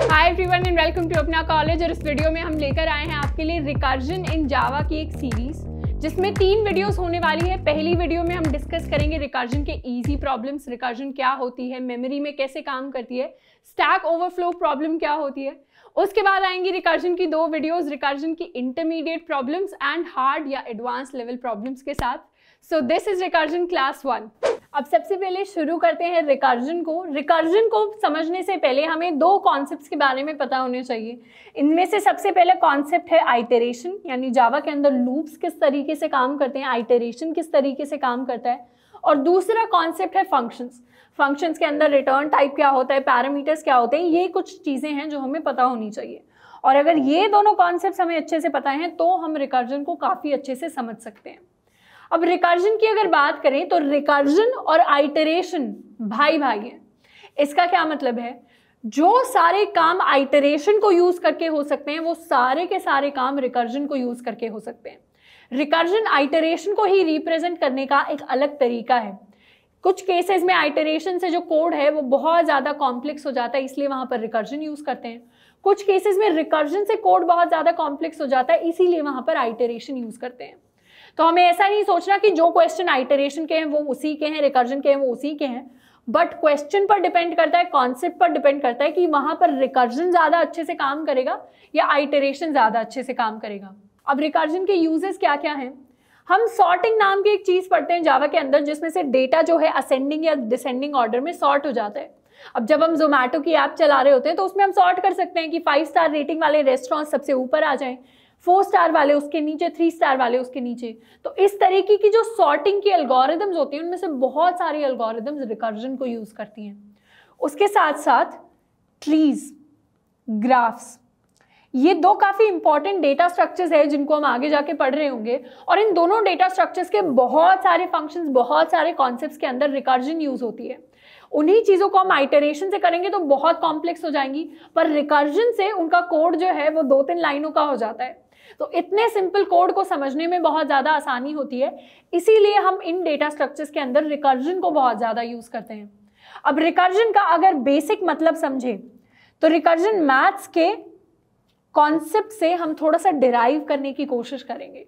high everyone and welcome to Apna college और इस video में हम लेकर आए हैं आपके लिए रिकार्जन इन जावा की एक सीरीज जिसमें तीन वीडियोस होने वाली है पहली वीडियो में हम डिस्कस करेंगे रिकार्जन के इजी प्रॉब्लम्स रिकार्जन क्या होती है मेमोरी में कैसे काम करती है स्टैक ओवरफ्लो प्रॉब्लम क्या होती है उसके बाद आएंगी रिकार्जन की दो वीडियोस रिकार्जन की इंटरमीडिएट प्रॉब्लम्स एंड हार्ड या एडवांस लेवल प्रॉब्लम्स के साथ so this is recursion class one अब सबसे पहले शुरू करते हैं रिकर्जन को रिकर्जन को समझने से पहले हमें दो कॉन्सेप्ट्स के बारे में पता होने चाहिए इनमें से सबसे पहले कॉन्सेप्ट है आइटरेशन यानी जावा के अंदर लूप्स किस तरीके से काम करते हैं आइटरेशन किस तरीके से काम करता है और दूसरा कॉन्सेप्ट है फंक्शंस फंक्शंस के अंदर रिटर्न टाइप क्या होता है पैरामीटर्स क्या होते हैं ये कुछ चीज़ें हैं जो हमें पता होनी चाहिए और अगर ये दोनों कॉन्सेप्ट हमें अच्छे से पता हैं तो हम रिकर्जन को काफ़ी अच्छे से समझ सकते हैं अब रिकर्जन की अगर बात करें तो रिकर्जन और आइटरेशन भाई भाई हैं इसका क्या मतलब है जो सारे काम आइटरेशन को यूज़ करके हो सकते हैं वो सारे के सारे काम रिकर्जन को यूज़ करके हो सकते हैं रिकर्जन आइटरेशन को ही रिप्रेजेंट करने का एक अलग तरीका है कुछ केसेस में आइटरेशन से जो कोड है वो बहुत ज़्यादा कॉम्प्लेक्स हो जाता है इसलिए वहाँ पर रिकर्जन यूज़ करते हैं कुछ केसेस में रिकर्जन से कोड बहुत ज़्यादा कॉम्प्लेक्स हो जाता है इसीलिए वहाँ पर आइटरेशन यूज़ करते हैं तो हमें ऐसा नहीं सोचना कि जो क्वेश्चन आइटरेशन के हैं वो उसी के हैं रिकर्जन के हैं वो उसी के हैं बट क्वेश्चन पर डिपेंड करता है कॉन्सेप्ट पर डिपेंड करता है कि वहां पर रिकर्जन ज़्यादा अच्छे से काम करेगा या आइटरेशन ज़्यादा अच्छे से काम करेगा अब रिकर्जन के यूजेस क्या क्या हैं हम सॉर्टिंग नाम की एक चीज़ पढ़ते हैं जावा के अंदर जिसमें से डेटा जो है असेंडिंग या डिसेंडिंग ऑर्डर में सॉर्ट हो जाता है अब जब हम जोमेटो की ऐप चला रहे होते हैं तो उसमें हम सॉर्ट कर सकते हैं कि फाइव स्टार रेटिंग वाले रेस्टोरेंट सबसे ऊपर आ जाएं फोर स्टार वाले उसके नीचे थ्री स्टार वाले उसके नीचे तो इस तरीके की जो सॉर्टिंग की एल्गोरिदम्स होती हैं उनमें से बहुत सारी एल्गोरिदम्स रिकर्जन को यूज़ करती हैं उसके साथ साथ ट्रीज ग्राफ्स ये दो काफ़ी इंपॉर्टेंट डेटा स्ट्रक्चर्स है जिनको हम आगे जाके पढ़ रहे होंगे और इन दोनों डेटा स्ट्रक्चर्स के बहुत सारे फंक्शंस बहुत सारे कॉन्सेप्ट्स के अंदर रिकर्जन यूज़ होती है उन्हीं चीज़ों को हम आइटरेशन से करेंगे तो बहुत कॉम्प्लेक्स हो जाएंगी पर रिकर्जन से उनका कोड जो है वो दो तीन लाइनों का हो जाता है तो इतने सिंपल कोड को समझने में बहुत ज़्यादा आसानी होती है इसीलिए हम इन डेटा स्ट्रक्चर्स के अंदर रिकर्जन को बहुत ज़्यादा यूज़ करते हैं अब रिकर्जन का अगर बेसिक मतलब समझें तो रिकर्जन मैथ्स के कॉन्सेप्ट से हम थोड़ा सा डिराइव करने की कोशिश करेंगे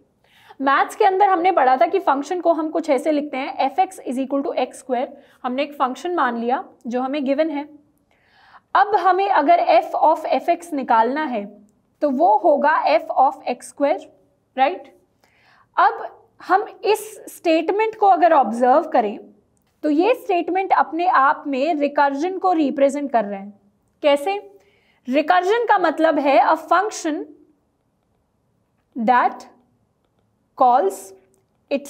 मैथ्स के अंदर हमने पढ़ा था कि फंक्शन को हम कुछ ऐसे लिखते हैं F X is equal to X square हमने एक फंक्शन मान लिया जो हमें गिवन है अब हमें अगर एफ ऑफ एफ एक्स निकालना है तो वो होगा F of X square right अब हम इस स्टेटमेंट को अगर ऑब्जर्व करें तो ये स्टेटमेंट अपने आप में रिकर्जन को रिप्रेजेंट कर रहे हैं कैसे रिकर्जन का मतलब है a function that calls it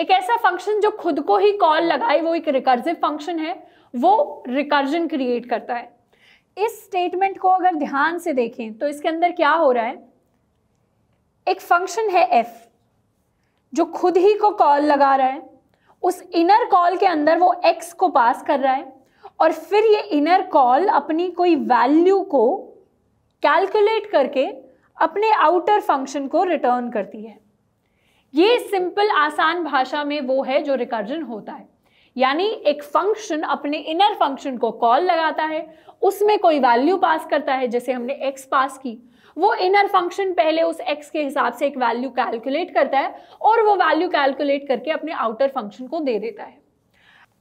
एक ऐसा फंक्शन जो खुद को ही कॉल लगाए वो एक रिकर्जिव फंक्शन है वो रिकर्जन क्रिएट करता है इस स्टेटमेंट को अगर ध्यान से देखें तो इसके अंदर क्या हो रहा है एक फंक्शन है एफ जो खुद ही को कॉल लगा रहा है उस इनर कॉल के अंदर वो एक्स को पास कर रहा है और फिर ये इनर कॉल अपनी कोई वैल्यू को कैलकुलेट करके अपने आउटर फंक्शन को रिटर्न करती है ये सिंपल आसान भाषा में वो है जो रिकर्जन होता है यानी एक फंक्शन अपने इनर फंक्शन को कॉल लगाता है उसमें कोई वैल्यू पास करता है जैसे हमने एक्स पास की वो इनर फंक्शन पहले उस एक्स के हिसाब से एक वैल्यू कैलकुलेट करता है और वो वैल्यू कैलकुलेट करके अपने आउटर फंक्शन को दे देता है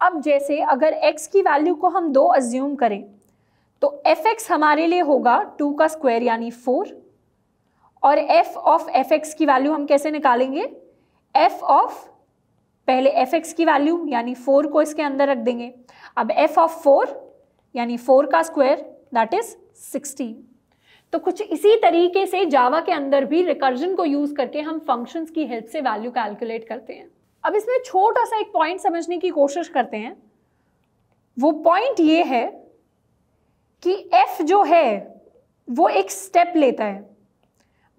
अब जैसे अगर एक्स की वैल्यू को हम दो अज्यूम करें तो एफ एक्स हमारे लिए होगा टू का स्क्वायर यानी फोर और एफ ऑफ एफ एक्स की वैल्यू हम कैसे निकालेंगे एफ ऑफ पहले एफ एक्स की वैल्यू यानी फोर को इसके अंदर रख देंगे अब एफ ऑफ फोर यानी फोर का स्क्वायर दैट इज सिक्सटीन तो कुछ इसी तरीके से जावा के अंदर भी रिकर्जन को यूज करके हम फंक्शंस की हेल्प से वैल्यू कैलकुलेट करते हैं अब इसमें छोटा सा एक पॉइंट समझने की कोशिश करते हैं वो पॉइंट ये है कि f जो है वो एक स्टेप लेता है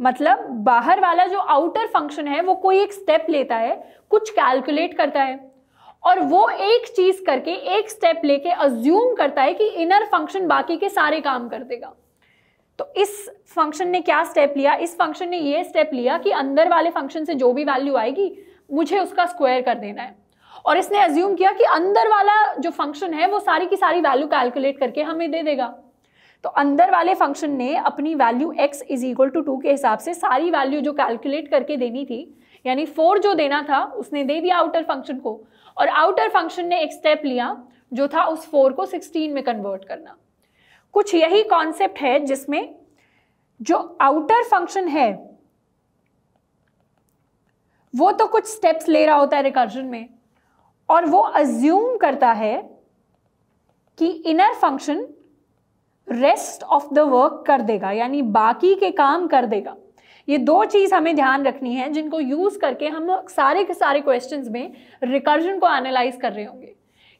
मतलब बाहर वाला जो आउटर फंक्शन है वो कोई एक स्टेप लेता है कुछ कैलकुलेट करता है और वो एक चीज करके एक स्टेप लेके अज्यूम करता है कि इनर फंक्शन बाकी के सारे काम कर देगा तो इस फंक्शन ने क्या स्टेप लिया इस फंक्शन ने ये स्टेप लिया कि अंदर वाले फंक्शन से जो भी वैल्यू आएगी मुझे उसका स्क्वायर कर देना है और इसने अज्यूम किया कि अंदर वाला जो फंक्शन है वो सारी की सारी वैल्यू कैलकुलेट करके हमें दे देगा तो अंदर वाले फंक्शन ने अपनी value X is equal to two के हिसाब से सारी वैल्यू जो कैलकुलेट करके देनी थी यानी फोर जो देना था उसने दे दिया आउटर फंक्शन को और आउटर फंक्शन ने एक स्टेप लिया जो था उस फोर को सिक्सटीन में कन्वर्ट करना कुछ यही कॉन्सेप्ट है जिसमें जो आउटर फंक्शन है वो तो कुछ स्टेप्स ले रहा होता है रिकर्जन में और वो अज्यूम करता है कि inner function rest of the work कर देगा यानी बाकी के काम कर देगा ये दो चीज़ हमें ध्यान रखनी है जिनको यूज़ करके हम सारे के सारे क्वेश्चन में रिकर्जन को एनालाइज कर रहे होंगे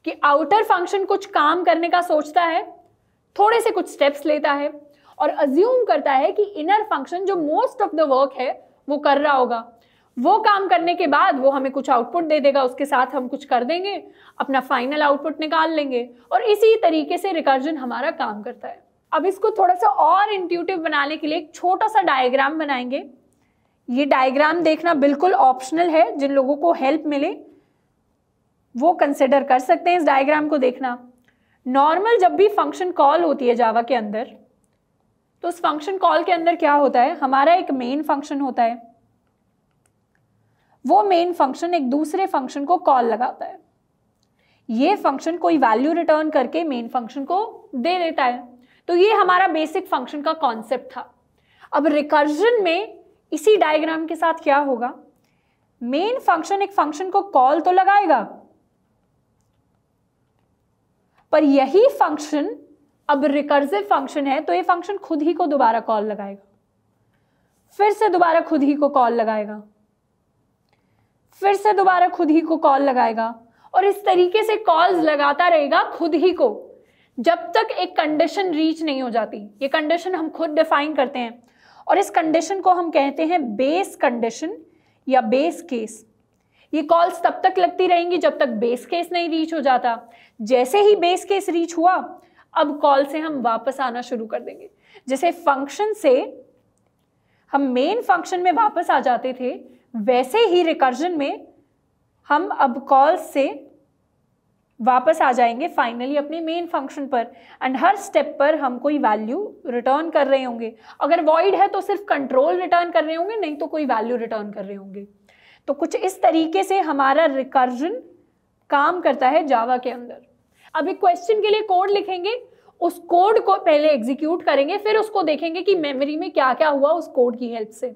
कि आउटर फंक्शन कुछ काम करने का सोचता है थोड़े से कुछ स्टेप्स लेता है और अज्यूम करता है कि इनर फंक्शन जो मोस्ट ऑफ द वर्क है वो कर रहा होगा वो काम करने के बाद वो हमें कुछ आउटपुट दे देगा उसके साथ हम कुछ कर देंगे अपना फाइनल आउटपुट निकाल लेंगे और इसी तरीके से रिकर्जन हमारा काम करता है अब इसको थोड़ा सा और इंट्यूटिव बनाने के लिए एक छोटा सा डायग्राम बनाएंगे ये डायग्राम देखना बिल्कुल ऑप्शनल है जिन लोगों को हेल्प मिले वो कंसिडर कर सकते हैं इस डायग्राम को देखना नॉर्मल जब भी फंक्शन कॉल होती है जावा के अंदर तो उस फंक्शन कॉल के अंदर क्या होता है हमारा एक मेन फंक्शन होता है वो मेन फंक्शन एक दूसरे फंक्शन को कॉल लगाता है ये फंक्शन कोई वैल्यू रिटर्न करके मेन फंक्शन को दे देता है तो ये हमारा बेसिक फंक्शन का कॉन्सेप्ट था अब रिकर्जन में इसी डायग्राम के साथ क्या होगा मेन फंक्शन एक फंक्शन को कॉल तो लगाएगा पर यही फंक्शन अब रिकर्सिव फंक्शन है तो ये फंक्शन खुद ही को दोबारा कॉल लगाएगा फिर से दोबारा खुद ही को कॉल लगाएगा फिर से दोबारा खुद ही को कॉल लगाएगा और इस तरीके से कॉल्स लगाता रहेगा खुद ही को जब तक एक कंडीशन रीच नहीं हो जाती ये कंडीशन हम खुद डिफाइन करते हैं और इस कंडीशन को हम कहते हैं बेस कंडीशन या बेस केस ये कॉल्स तब तक लगती रहेंगी जब तक बेस केस नहीं रीच हो जाता जैसे ही बेस केस रीच हुआ अब कॉल से हम वापस आना शुरू कर देंगे जैसे फंक्शन से हम मेन फंक्शन में वापस आ जाते थे वैसे ही रिकर्जन में हम अब कॉल से वापस आ जाएंगे फाइनली अपने मेन फंक्शन पर एंड हर स्टेप पर हम कोई वैल्यू रिटर्न कर रहे होंगे अगर वॉइड है तो सिर्फ कंट्रोल रिटर्न कर रहे होंगे नहीं तो कोई वैल्यू रिटर्न कर रहे होंगे तो कुछ इस तरीके से हमारा रिकर्जन काम करता है जावा के अंदर अब एक क्वेश्चन के लिए कोड लिखेंगे उस कोड को पहले एग्जीक्यूट करेंगे फिर उसको देखेंगे कि मेमोरी में क्या क्या हुआ उस कोड की हेल्प से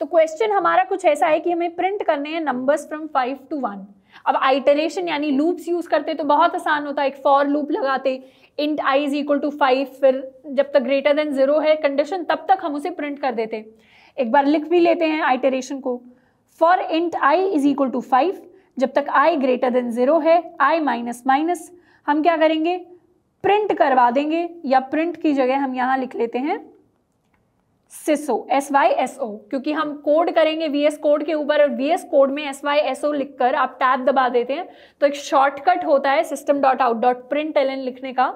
तो क्वेश्चन हमारा कुछ ऐसा है कि हमें प्रिंट करने हैं numbers from five to one अब आइटरेशन यानी लूप्स यूज करते तो बहुत आसान होता एक फॉर लूप लगाते int I is equal to five फिर जब तक ग्रेटर देन जीरो है कंडीशन तब तक हम उसे प्रिंट कर देते एक बार लिख भी लेते हैं आइटरेशन को for int I is equal to five जब तक आई ग्रेटर देन जीरो है आई माइनस माइनस हम क्या करेंगे प्रिंट करवा देंगे या प्रिंट की जगह हम यहाँ लिख लेते हैं sysout S Y S O क्योंकि हम कोड करेंगे वी एस कोड के ऊपर और वी एस कोड में एस वाई एस ओ लिख कर आप टैब दबा देते हैं तो एक शॉर्टकट होता है system dot out dot print L N लिखने का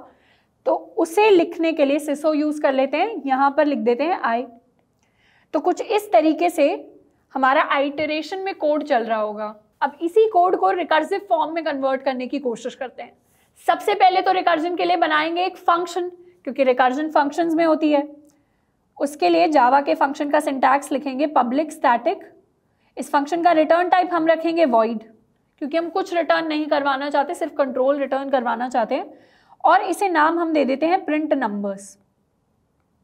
तो उसे लिखने के लिए सिसो यूज़ कर लेते हैं यहाँ पर लिख देते हैं आई तो कुछ इस तरीके से हमारा आइटरेशन में कोड चल रहा होगा अब इसी कोड को रिकर्सिव फॉर्म में कन्वर्ट करने की कोशिश करते हैं सबसे पहले तो रिकर्जन के लिए बनाएंगे एक फंक्शन क्योंकि रिकर्जन फंक्शंस में होती है उसके लिए जावा के फंक्शन का सिंटैक्स लिखेंगे पब्लिक स्टैटिक इस फंक्शन का रिटर्न टाइप हम रखेंगे वॉइड क्योंकि हम कुछ रिटर्न नहीं करवाना चाहते सिर्फ कंट्रोल रिटर्न करवाना चाहते हैं और इसे नाम हम दे देते हैं प्रिंट नंबर्स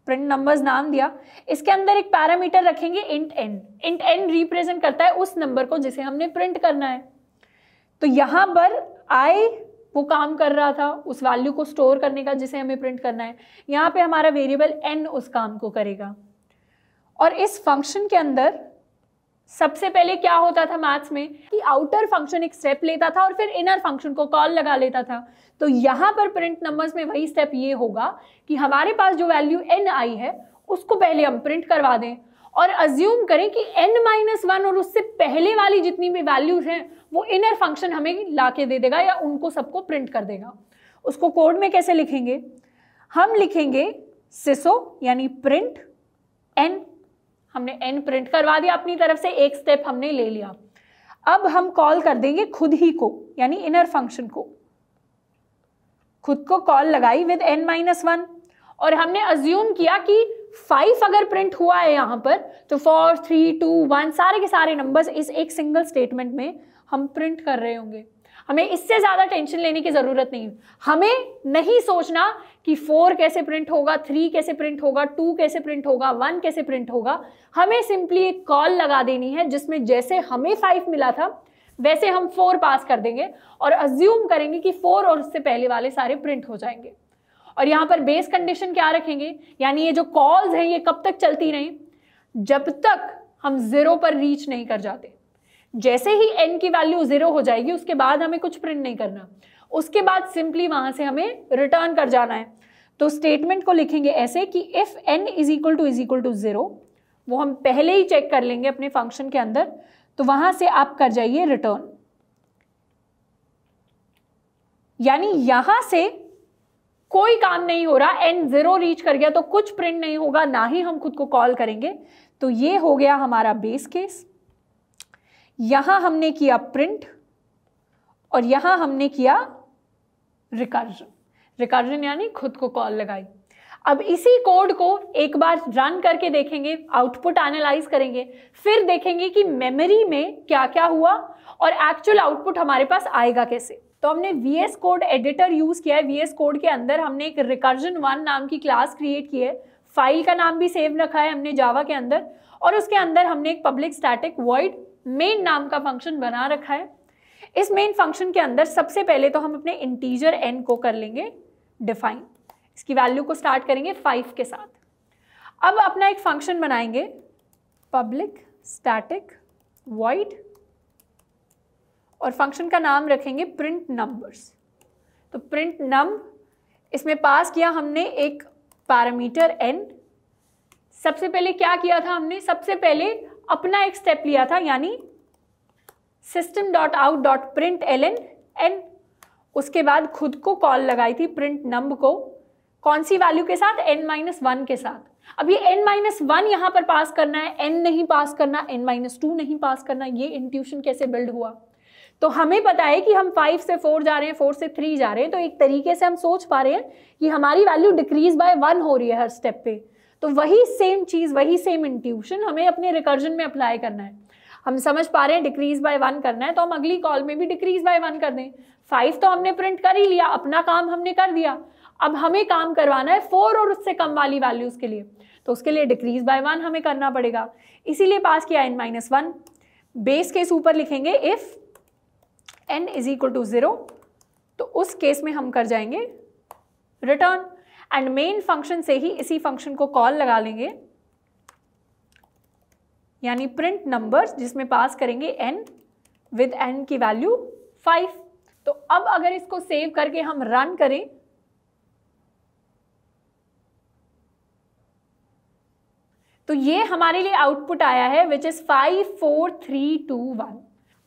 प्रिंट नंबर्स नाम दिया इसके अंदर एक पैरामीटर रखेंगे int N int N represent करता है उस नंबर को जिसे हमने प्रिंट करना है तो यहां पर आई वो काम कर रहा था उस वैल्यू को स्टोर करने का जिसे हमें प्रिंट करना है यहाँ पे हमारा वेरिएबल एन उस काम को करेगा और इस फंक्शन के अंदर सबसे पहले क्या होता था मैथ्स में कि आउटर फंक्शन एक स्टेप लेता था और फिर इनर फंक्शन को कॉल लगा लेता था तो यहाँ पर प्रिंट नंबर्स में वही स्टेप ये होगा कि हमारे पास जो वैल्यू एन आई है उसको पहले हम प्रिंट करवा दें और अज्यूम करें कि एन माइनस वन और उससे पहले वाली जितनी भी वैल्यूज हैं वो इनर फंक्शन हमें ला के दे देगा या उनको सबको प्रिंट कर देगा उसको कोड में कैसे लिखेंगे हम लिखेंगे सिसो यानी प्रिंट एन हमने एन प्रिंट करवा दिया अपनी तरफ से एक स्टेप हमने ले लिया अब हम कॉल कर देंगे खुद ही को यानी इनर फंक्शन को खुद को कॉल लगाई विद एन माइनस वन और हमने अज्यूम किया कि फाइव अगर प्रिंट हुआ है यहां पर तो फोर थ्री टू वन सारे के सारे नंबर्स इस एक सिंगल स्टेटमेंट में हम प्रिंट कर रहे होंगे हमें इससे ज़्यादा टेंशन लेने की ज़रूरत नहीं हमें नहीं सोचना कि फोर कैसे प्रिंट होगा थ्री कैसे प्रिंट होगा टू कैसे प्रिंट होगा वन कैसे प्रिंट होगा हमें सिंपली एक कॉल लगा देनी है जिसमें जैसे हमें फाइव मिला था वैसे हम फोर पास कर देंगे और अज्यूम करेंगे कि फोर और उससे पहले वाले सारे प्रिंट हो जाएंगे और यहां पर बेस कंडीशन क्या रखेंगे यानी ये जो कॉल्स हैं ये कब तक चलती रहें जब तक हम ज़ीरो पर रीच नहीं कर जाते जैसे ही एन की वैल्यू ज़ीरो हो जाएगी उसके बाद हमें कुछ प्रिंट नहीं करना उसके बाद सिंपली वहां से हमें रिटर्न कर जाना है तो स्टेटमेंट को लिखेंगे ऐसे कि if N is equal to is equal to zero वो हम पहले ही चेक कर लेंगे अपने फंक्शन के अंदर तो वहां से आप कर जाइए रिटर्न यानी यहां से कोई काम नहीं हो रहा एंड जीरो रीच कर गया तो कुछ प्रिंट नहीं होगा ना ही हम खुद को कॉल करेंगे तो ये हो गया हमारा बेस केस यहां हमने किया प्रिंट और यहां हमने किया रिकर्जन रिकर्जन यानी खुद को कॉल लगाई अब इसी कोड को एक बार रन करके देखेंगे आउटपुट एनालाइज करेंगे फिर देखेंगे कि मेमोरी में क्या क्या हुआ और एक्चुअल आउटपुट हमारे पास आएगा कैसे तो हमने V S code editor use किया है वी एस कोड के अंदर हमने एक रिकर्जन वन नाम की क्लास क्रिएट की है फाइल का नाम भी सेव रखा है हमने जावा के अंदर और उसके अंदर हमने एक पब्लिक स्टैटिक वर्ड मेन नाम का फंक्शन बना रखा है इस मेन फंक्शन के अंदर सबसे पहले तो हम अपने इंटीजर एन को कर लेंगे डिफाइन इसकी वैल्यू को स्टार्ट करेंगे फाइव के साथ अब अपना एक फंक्शन बनाएंगे पब्लिक स्टैटिक वाइड और फंक्शन का नाम रखेंगे प्रिंट नंबर्स तो प्रिंट नम इसमें पास किया हमने एक पैरामीटर एन सबसे पहले क्या किया था हमने सबसे पहले अपना एक स्टेप लिया था यानी system dot out dot print L N N उसके बाद खुद को कॉल लगाई थी प्रिंट नंब को कौन सी वैल्यू के साथ एन माइनस वन के साथ अब ये एन माइनस वन यहां पर पास करना है एन नहीं पास करना एन माइनस टू नहीं पास करना ये इंट्यूशन कैसे बिल्ड हुआ तो हमें पता है कि हम फाइव से फोर जा रहे हैं फोर से थ्री जा रहे हैं तो एक तरीके से हम सोच पा रहे हैं कि हमारी वैल्यू डिक्रीज बाय वन हो रही है हर स्टेप पे तो वही सेम चीज़ वही सेम इंट्यूशन हमें अपने रिकर्जन में अप्लाई करना है हम समझ पा रहे हैं डिक्रीज बाय वन करना है तो हम अगली कॉल में भी डिक्रीज बाय वन कर दें फाइव तो हमने प्रिंट कर ही लिया अपना काम हमने कर दिया अब हमें काम करवाना है फोर और उससे कम वाली वैल्यूज के लिए तो उसके लिए डिक्रीज बाय वन हमें करना पड़ेगा इसीलिए पास किया N minus one base case ऊपर लिखेंगे if N is equal to zero तो उस केस में हम कर जाएंगे रिटर्न एंड मेन फंक्शन से ही इसी फंक्शन को कॉल लगा लेंगे यानी प्रिंट नंबर्स जिसमें पास करेंगे एन विद एन की वैल्यू फाइव तो अब अगर इसको सेव करके हम रन करें तो ये हमारे लिए आउटपुट आया है which is five four three two one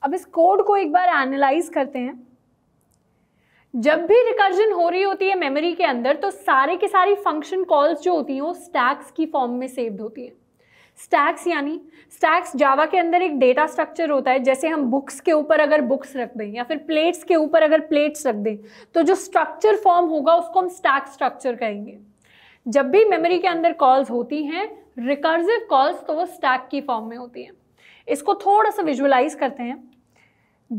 अब इस कोड को एक बार एनालाइज करते हैं जब भी रिकर्जन हो रही होती है मेमोरी के अंदर तो सारे के सारी फंक्शन कॉल्स जो होती हैं वो स्टैक्स की फॉर्म में सेव्ड होती हैं स्टैक्स यानी स्टैक्स जावा के अंदर एक डेटा स्ट्रक्चर होता है जैसे हम बुक्स के ऊपर अगर बुक्स रख दें या फिर प्लेट्स के ऊपर अगर प्लेट्स रख दें तो जो स्ट्रक्चर फॉर्म होगा उसको हम स्टैक स्ट्रक्चर कहेंगे जब भी मेमोरी के अंदर कॉल्स होती हैं रिकर्जिव कॉल्स तो वो स्टैक की फॉर्म में होती हैं इसको थोड़ा सा विजुअलाइज करते हैं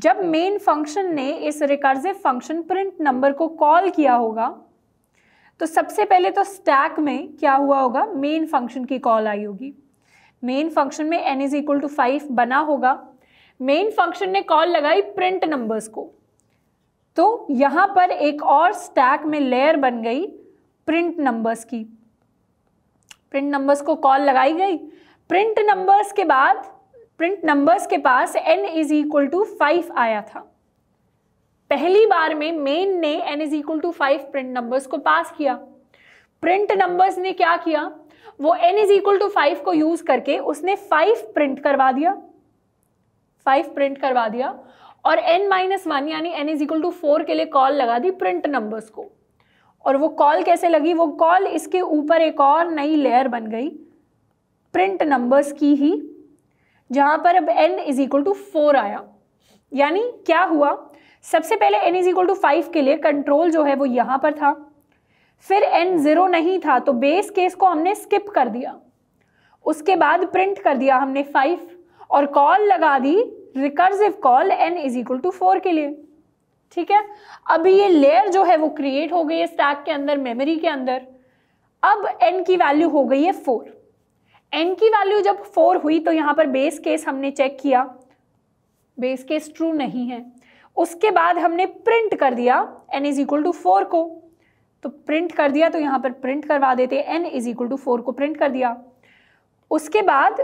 जब मेन फंक्शन ने इस रिकर्सिव फंक्शन प्रिंट नंबर को कॉल किया होगा तो सबसे पहले तो स्टैक में क्या हुआ होगा मेन फंक्शन की कॉल आई होगी मेन फंक्शन में n is equal to five बना होगा मेन फंक्शन ने कॉल लगाई प्रिंट नंबर्स को तो यहां पर एक और स्टैक में लेयर बन गई प्रिंट नंबर्स की प्रिंट नंबर्स को कॉल लगाई गई प्रिंट नंबर्स के बाद प्रिंट नंबर्स के पास n is equal to five आया था पहली बार में मेन ने n is equal to five print numbers को पास किया प्रिंट नंबर्स ने क्या किया वो n is equal to five को यूज करके उसने फाइव प्रिंट करवा दिया फाइव प्रिंट करवा दिया और n माइनस वन यानी n is equal to four के लिए कॉल लगा दी प्रिंट नंबर्स को और वो कॉल कैसे लगी वो कॉल इसके ऊपर एक और नई लेयर बन गई प्रिंट नंबर्स की ही जहां पर अब n is equal to four आया यानी क्या हुआ सबसे पहले n is equal to five के लिए कंट्रोल जो है वो यहाँ पर था फिर एन ज़ीरो नहीं था तो बेस केस को हमने स्किप कर दिया उसके बाद प्रिंट कर दिया हमने फाइव और कॉल लगा दी recursive call n is equal to four के लिए ठीक है अब ये लेयर जो है वो क्रिएट हो गई है स्टैक के अंदर मेमोरी के अंदर अब एन की वैल्यू हो गई है फोर एन की वैल्यू जब फोर हुई तो यहाँ पर बेस केस हमने चेक किया बेस केस ट्रू नहीं है उसके बाद हमने प्रिंट कर दिया n is equal to four को तो प्रिंट कर दिया तो यहाँ पर प्रिंट करवा देते n is equal to four को प्रिंट कर दिया उसके बाद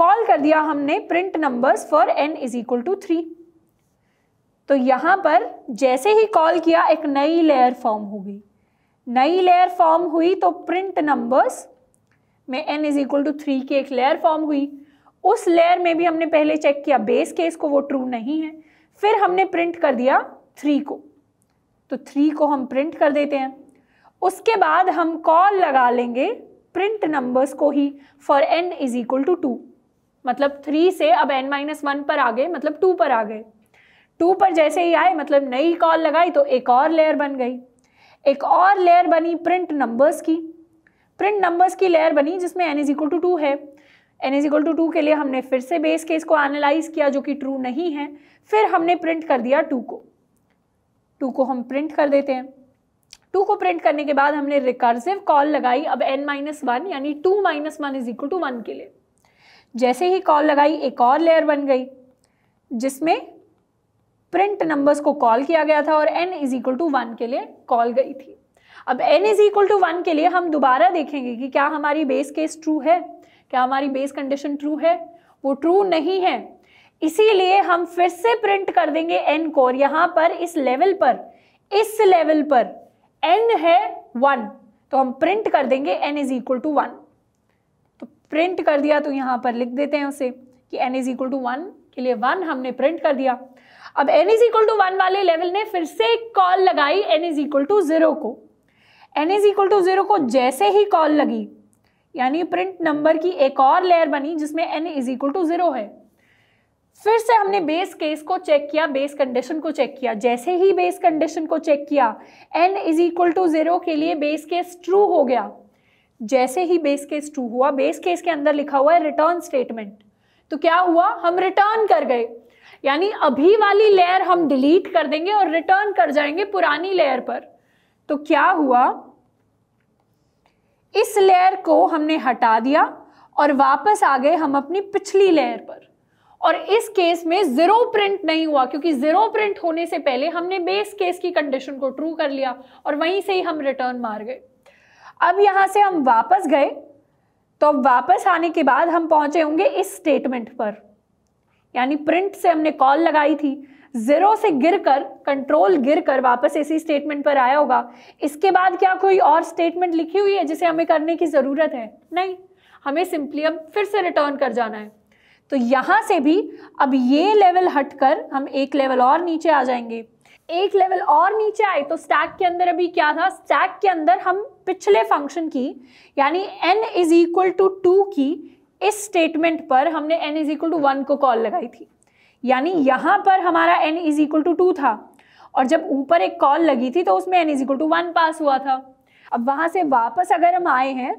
कॉल कर दिया हमने print numbers for n is equal to three तो यहाँ पर जैसे ही कॉल किया एक नई लेयर फॉर्म हो गई नई लेयर फॉर्म हुई तो प्रिंट नंबर्स में n is equal to three की एक लेयर फॉर्म हुई उस लेयर में भी हमने पहले चेक किया बेस केस को वो ट्रू नहीं है फिर हमने प्रिंट कर दिया थ्री को तो थ्री को हम प्रिंट कर देते हैं उसके बाद हम कॉल लगा लेंगे प्रिंट नंबर्स को ही for n is equal to two मतलब थ्री से अब एन माइनस वन पर आ गए मतलब टू पर आ गए टू पर जैसे ही आए मतलब नई कॉल लगाई तो एक और लेयर बन गई एक और लेयर बनी प्रिंट नंबर्स की प्रिंट नंबर्स की लेयर बनी जिसमें n is equal to two है n is equal to two के लिए हमने फिर से बेस केस को एनालाइज किया जो कि ट्रू नहीं है फिर हमने प्रिंट कर दिया टू को टू को हम प्रिंट कर देते हैं टू को प्रिंट करने के बाद हमने रिकर्सिव कॉल लगाई अब एन माइनस वन यानी two minus one is equal to one के लिए जैसे ही कॉल लगाई एक और लेयर बन गई जिसमें प्रिंट नंबर्स को कॉल किया गया था और n is equal to one के लिए कॉल गई थी अब n is equal to one के लिए हम दोबारा देखेंगे कि क्या हमारी बेस केस ट्रू है क्या हमारी बेस कंडीशन ट्रू है वो ट्रू नहीं है इसीलिए हम फिर से प्रिंट कर देंगे एन को और यहां पर इस लेवल पर इस लेवल पर एन है वन तो हम प्रिंट कर देंगे n is equal to one तो प्रिंट कर दिया तो यहाँ पर लिख देते हैं उसे कि n is equal to one के लिए वन हमने प्रिंट कर दिया अब n is equal to one वाले लेवल ने फिर से एक कॉल लगाई n is equal to zero को n is equal to zero को जैसे ही कॉल लगी यानी प्रिंट नंबर की एक और लेयर बनी जिसमें n is equal to zero है फिर से हमने बेस केस को चेक किया बेस कंडीशन को चेक किया जैसे ही बेस कंडीशन को चेक किया n is equal to zero के लिए बेस केस ट्रू हो गया जैसे ही बेस केस ट्रू हुआ बेस केस के अंदर लिखा हुआ है रिटर्न स्टेटमेंट तो क्या हुआ हम रिटर्न कर गए यानी अभी वाली लेयर हम डिलीट कर देंगे और रिटर्न कर जाएंगे पुरानी लेयर पर तो क्या हुआ इस लेयर को हमने हटा दिया और वापस आ गए हम अपनी पिछली लेयर पर और इस केस में जीरो प्रिंट नहीं हुआ क्योंकि जीरो प्रिंट होने से पहले हमने बेस केस की कंडीशन को ट्रू कर लिया और वहीं से ही हम रिटर्न मार गए अब यहां से हम वापस गए तो अब वापस आने के बाद हम पहुंचे होंगे इस स्टेटमेंट पर यानी प्रिंट से हमने कॉल लगाई थी ज़ीरो से गिर कर कंट्रोल गिर कर वापस इसी स्टेटमेंट पर आया होगा इसके बाद क्या कोई और स्टेटमेंट लिखी हुई है जिसे हमें करने की ज़रूरत है नहीं हमें सिंपली अब फिर से रिटर्न कर जाना है तो यहाँ से भी अब ये लेवल हटकर हम एक लेवल और नीचे आ जाएंगे एक लेवल और नीचे आए तो स्टैक के अंदर अभी क्या था स्टैक के अंदर हम पिछले फंक्शन की यानी n is equal to two की इस स्टेटमेंट पर हमने n is equal to one को कॉल लगाई थी यानी यहाँ पर हमारा n is equal to two था और जब ऊपर एक कॉल लगी थी तो उसमें n is equal to one pass हुआ था अब वहाँ से वापस अगर हम आए हैं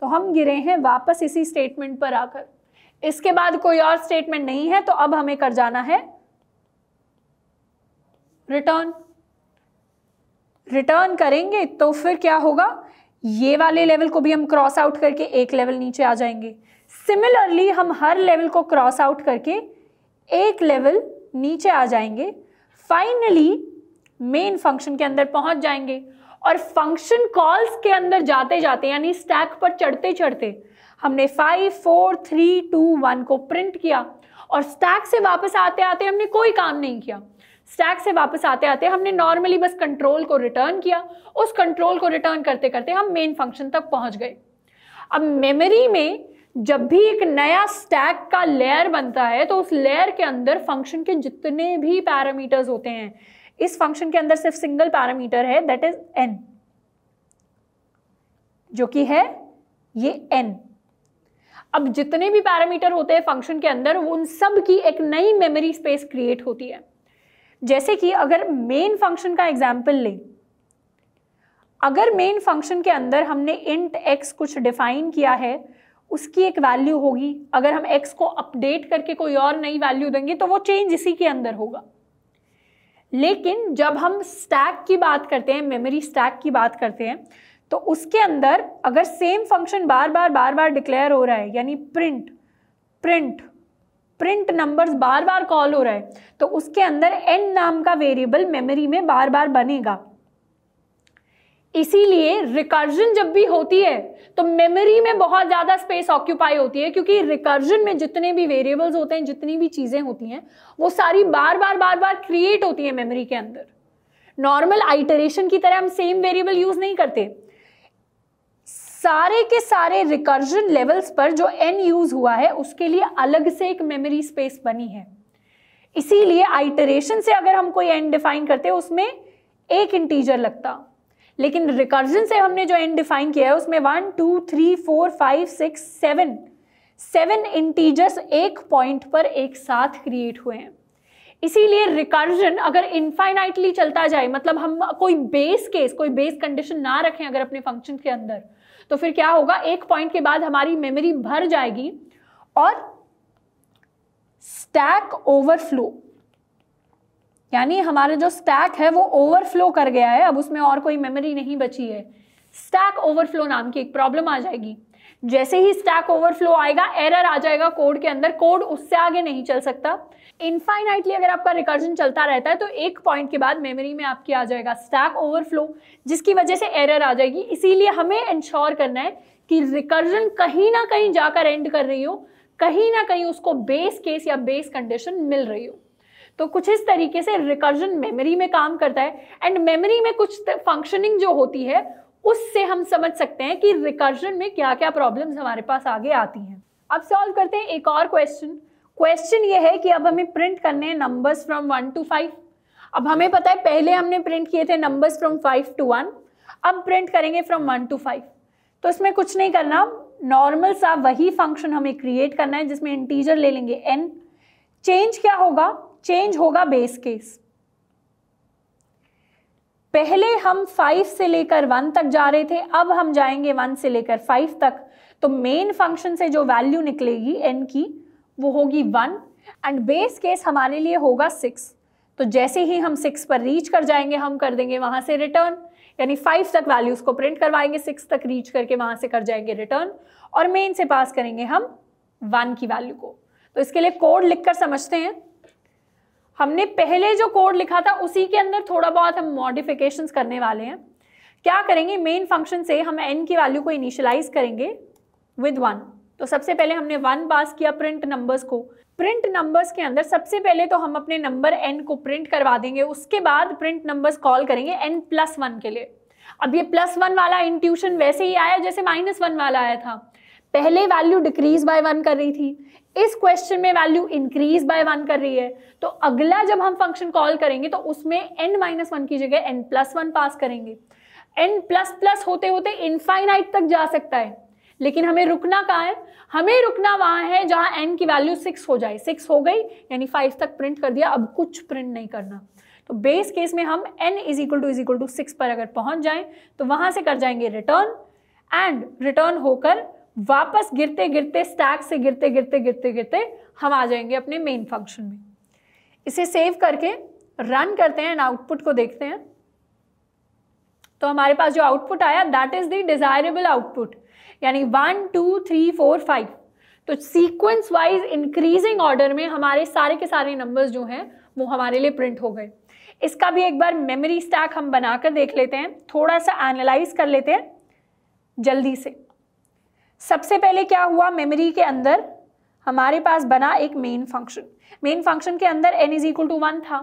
तो हम गिरे हैं वापस इसी स्टेटमेंट पर आकर इसके बाद कोई और स्टेटमेंट नहीं है तो अब हमें कर जाना है रिटर्न रिटर्न करेंगे तो फिर क्या होगा ये वाले लेवल को भी हम क्रॉस आउट करके एक लेवल नीचे आ जाएंगे सिमिलरली हम हर लेवल को क्रॉस आउट करके एक लेवल नीचे आ जाएंगे फाइनली मेन फंक्शन के अंदर पहुंच जाएंगे और फंक्शन कॉल्स के अंदर जाते जाते यानी स्टैक पर चढ़ते चढ़ते हमने five four three two one को प्रिंट किया और स्टैक से वापस आते आते हमने कोई काम नहीं किया स्टैक से वापस आते आते हमने नॉर्मली बस कंट्रोल को रिटर्न किया उस कंट्रोल को रिटर्न करते करते हम मेन फंक्शन तक पहुंच गए अब मेमोरी में जब भी एक नया स्टैक का लेयर बनता है तो उस लेयर के अंदर फंक्शन के जितने भी पैरामीटर्स होते हैं इस फंक्शन के अंदर सिर्फ सिंगल पैरामीटर है दैट इज एन जो कि है ये एन अब जितने भी पैरामीटर होते हैं फंक्शन के अंदर उन सब की एक नई मेमोरी स्पेस क्रिएट होती है जैसे कि अगर मेन फंक्शन का एग्जाम्पल लें अगर मेन फंक्शन के अंदर हमने इंट एक्स कुछ डिफाइन किया है उसकी एक वैल्यू होगी अगर हम एक्स को अपडेट करके कोई और नई वैल्यू देंगे तो वो चेंज इसी के अंदर होगा लेकिन जब हम स्टैक की बात करते हैं मेमोरी स्टैक की बात करते हैं तो उसके अंदर अगर सेम फंक्शन बार बार बार बार डिक्लेयर हो रहा है यानी प्रिंट प्रिंट प्रिंट नंबर्स बार बार कॉल हो रहा है तो उसके अंदर एन नाम का वेरिएबल मेमोरी में बार बार बनेगा इसीलिए रिकर्जन जब भी होती है तो मेमोरी में बहुत ज़्यादा स्पेस ऑक्यूपाई होती है क्योंकि रिकर्जन में जितने भी वेरिएबल्स होते हैं जितनी भी चीज़ें होती हैं वो सारी बार बार बार बार क्रिएट होती है मेमोरी के अंदर नॉर्मल आइटरेशन की तरह हम सेम वेरिएबल यूज़ नहीं करते सारे के सारे रिकर्जन लेवल्स पर जो एन यूज़ हुआ है उसके लिए अलग से एक मेमोरी स्पेस बनी है इसीलिए आइटरेशन से अगर हम कोई एन डिफाइन करते उसमें एक इंटीजर लगता लेकिन रिकर्जन से हमने जो एंड डिफाइन किया है उसमें one two three four five six seven seven integers एक पॉइंट पर एक साथ क्रिएट हुए हैं इसीलिए रिकर्जन अगर इनफाइनाइटली चलता जाए मतलब हम कोई बेस केस कोई बेस कंडीशन ना रखें अगर अपने फंक्शन के अंदर तो फिर क्या होगा एक पॉइंट के बाद हमारी मेमोरी भर जाएगी और स्टैक ओवरफ्लो यानी हमारे जो स्टैक है वो ओवरफ्लो कर गया है अब उसमें और कोई मेमोरी नहीं बची है स्टैक ओवरफ्लो नाम की एक प्रॉब्लम आ जाएगी जैसे ही स्टैक ओवरफ्लो आएगा एरर आ जाएगा कोड के अंदर कोड उससे आगे नहीं चल सकता इनफाइनाइटली अगर आपका रिकर्जन चलता रहता है तो एक पॉइंट के बाद मेमोरी में आपकी आ जाएगा स्टैक ओवरफ्लो जिसकी वजह से एरर आ जाएगी इसीलिए हमें इंश्योर करना है कि रिकर्जन कहीं ना कहीं जाकर एंड कर रही हो कहीं ना कहीं उसको बेस केस या बेस कंडीशन मिल रही हो तो कुछ इस तरीके से रिकर्जन मेमोरी में काम करता है एंड मेमोरी में कुछ फंक्शनिंग जो होती है उससे हम समझ सकते हैं कि रिकर्जन में क्या क्या प्रॉब्लम्स हमारे पास आगे आती हैं अब सॉल्व करते हैं एक और क्वेश्चन क्वेश्चन ये है कि अब हमें प्रिंट करने हैं numbers from one to five अब हमें पता है पहले हमने प्रिंट किए थे numbers from five to one अब प्रिंट करेंगे फ्रॉम वन टू फाइव तो इसमें कुछ नहीं करना नॉर्मल सा वही फंक्शन हमें क्रिएट करना है जिसमें इंटीजर ले लेंगे एन चेंज क्या होगा चेंज होगा बेस केस पहले हम फाइव से लेकर वन तक जा रहे थे अब हम जाएंगे वन से लेकर फाइव तक तो मेन फंक्शन से जो वैल्यू निकलेगी एन की वो होगी वन एंड बेस केस हमारे लिए होगा सिक्स तो जैसे ही हम सिक्स पर रीच कर जाएंगे हम कर देंगे वहां से रिटर्न यानी फाइव तक वैल्यूज़ को प्रिंट करवाएंगे सिक्स तक रीच करके वहां से कर जाएंगे रिटर्न और मेन से पास करेंगे हम वन की वैल्यू को तो इसके लिए कोड लिखकर समझते हैं हमने पहले जो कोड लिखा था उसी के अंदर थोड़ा बहुत हम मॉडिफिकेशन करने वाले हैं क्या करेंगे मेन फंक्शन से हम एन की वैल्यू को इनिशलाइज करेंगे विद वन तो सबसे पहले हमने वन पास किया प्रिंट नंबर्स को प्रिंट नंबर्स के अंदर सबसे पहले तो हम अपने नंबर एन को प्रिंट करवा देंगे उसके बाद प्रिंट नंबर्स कॉल करेंगे एन प्लस वन के लिए अब ये प्लस वन वाला इंट्यूशन वैसे ही आया जैसे माइनस वन वाला आया था पहले वैल्यू डिक्रीज बाय वन कर रही थी इस क्वेश्चन में वैल्यू इंक्रीज बाय वन कर रही है तो अगला जब हम फंक्शन कॉल करेंगे तो उसमें एन माइनस वन की जगह एन प्लस वन पास करेंगे एन प्लस प्लस होते होते इनफाइनाइट तक जा सकता है लेकिन हमें रुकना कहाँ है हमें रुकना वहां है जहां एन की वैल्यू सिक्स हो जाए सिक्स हो गई यानी फाइव तक प्रिंट कर दिया अब कुछ प्रिंट नहीं करना तो बेस केस में हम n is equal to is equal to six पर अगर पहुंच जाएं तो वहां से कर जाएंगे रिटर्न एंड रिटर्न होकर वापस गिरते गिरते स्टैक से गिरते गिरते गिरते गिरते हम आ जाएंगे अपने मेन फंक्शन में इसे सेव करके रन करते हैं एंड आउटपुट को देखते हैं तो हमारे पास जो आउटपुट आया that is the desirable output यानी one two three four five तो सीक्वेंस वाइज इंक्रीजिंग ऑर्डर में हमारे सारे के सारे नंबर्स जो हैं वो हमारे लिए प्रिंट हो गए इसका भी एक बार मेमोरी स्टैक हम बनाकर देख लेते हैं थोड़ा सा एनालाइज कर लेते हैं जल्दी से सबसे पहले क्या हुआ मेमोरी के अंदर हमारे पास बना एक मेन फंक्शन मेन फंक्शन के अंदर n is equal to one था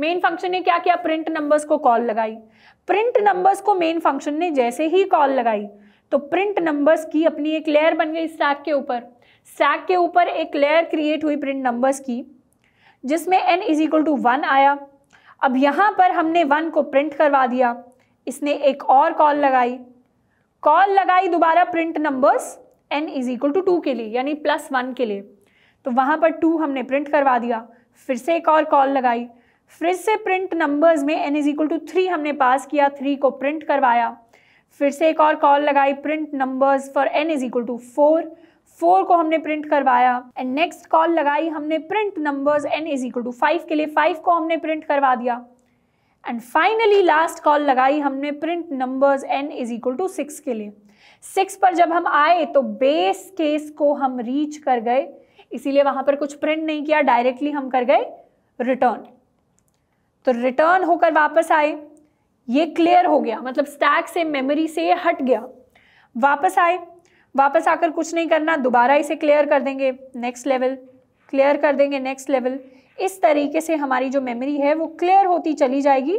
मेन फंक्शन ने क्या किया प्रिंट नंबर्स को कॉल लगाई प्रिंट नंबर्स को मेन फंक्शन ने जैसे ही कॉल लगाई तो प्रिंट नंबर्स की अपनी एक लेयर बन गई स्टैक के ऊपर स्टैक के ऊपर एक लेयर क्रिएट हुई प्रिंट नंबर्स की जिसमें n is equal to one आया अब यहाँ पर हमने वन को प्रिंट करवा दिया इसने एक और कॉल लगाई कॉल लगाई दोबारा print numbers n is equal to two के लिए यानी प्लस वन के लिए तो वहाँ पर टू हमने प्रिंट करवा दिया फिर से एक और कॉल लगाई फिर से प्रिंट नंबर्स में n is equal to three हमने पास किया थ्री को प्रिंट करवाया फिर से एक और कॉल लगाई print numbers for n is equal to four four को हमने प्रिंट करवाया एंड नेक्स्ट कॉल लगाई हमने print numbers n is equal to five के लिए फाइव को हमने प्रिंट करवा दिया एंड फाइनली लास्ट कॉल लगाई हमने print numbers n is equal to six के लिए सिक्स पर जब हम आए तो बेस केस को हम रीच कर गए इसीलिए वहां पर कुछ प्रिंट नहीं किया डायरेक्टली हम कर गए रिटर्न तो रिटर्न होकर वापस आए ये क्लियर हो गया मतलब स्टैक से मेमोरी से हट गया वापस आए वापस आकर कुछ नहीं करना दोबारा इसे क्लियर कर देंगे नेक्स्ट लेवल क्लियर कर देंगे नेक्स्ट लेवल इस तरीके से हमारी जो मेमोरी है वो क्लियर होती चली जाएगी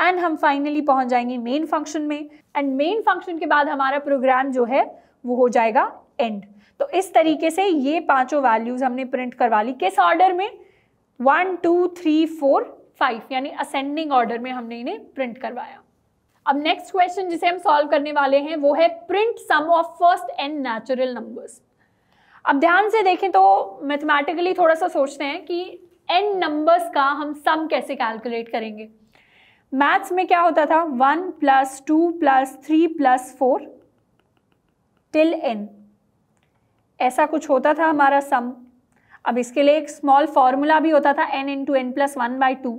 एंड हम फाइनली पहुंच जाएंगे मेन फंक्शन में एंड मेन फंक्शन के बाद हमारा प्रोग्राम जो है वो हो जाएगा एंड तो इस तरीके से ये पांचों वैल्यूज हमने प्रिंट करवा ली किस ऑर्डर में one two three four five यानी असेंडिंग ऑर्डर में हमने इन्हें प्रिंट करवाया अब नेक्स्ट क्वेश्चन जिसे हम सॉल्व करने वाले हैं वो है print sum of first and natural numbers अब ध्यान से देखें तो मैथमेटिकली थोड़ा सा सोचते हैं कि एन नंबर्स का हम सम कैसे कैलकुलेट करेंगे मैथ्स में क्या होता था one plus two plus three plus four till n ऐसा कुछ होता था हमारा सम अब इसके लिए एक स्मॉल फार्मूला भी होता था n into n plus one by two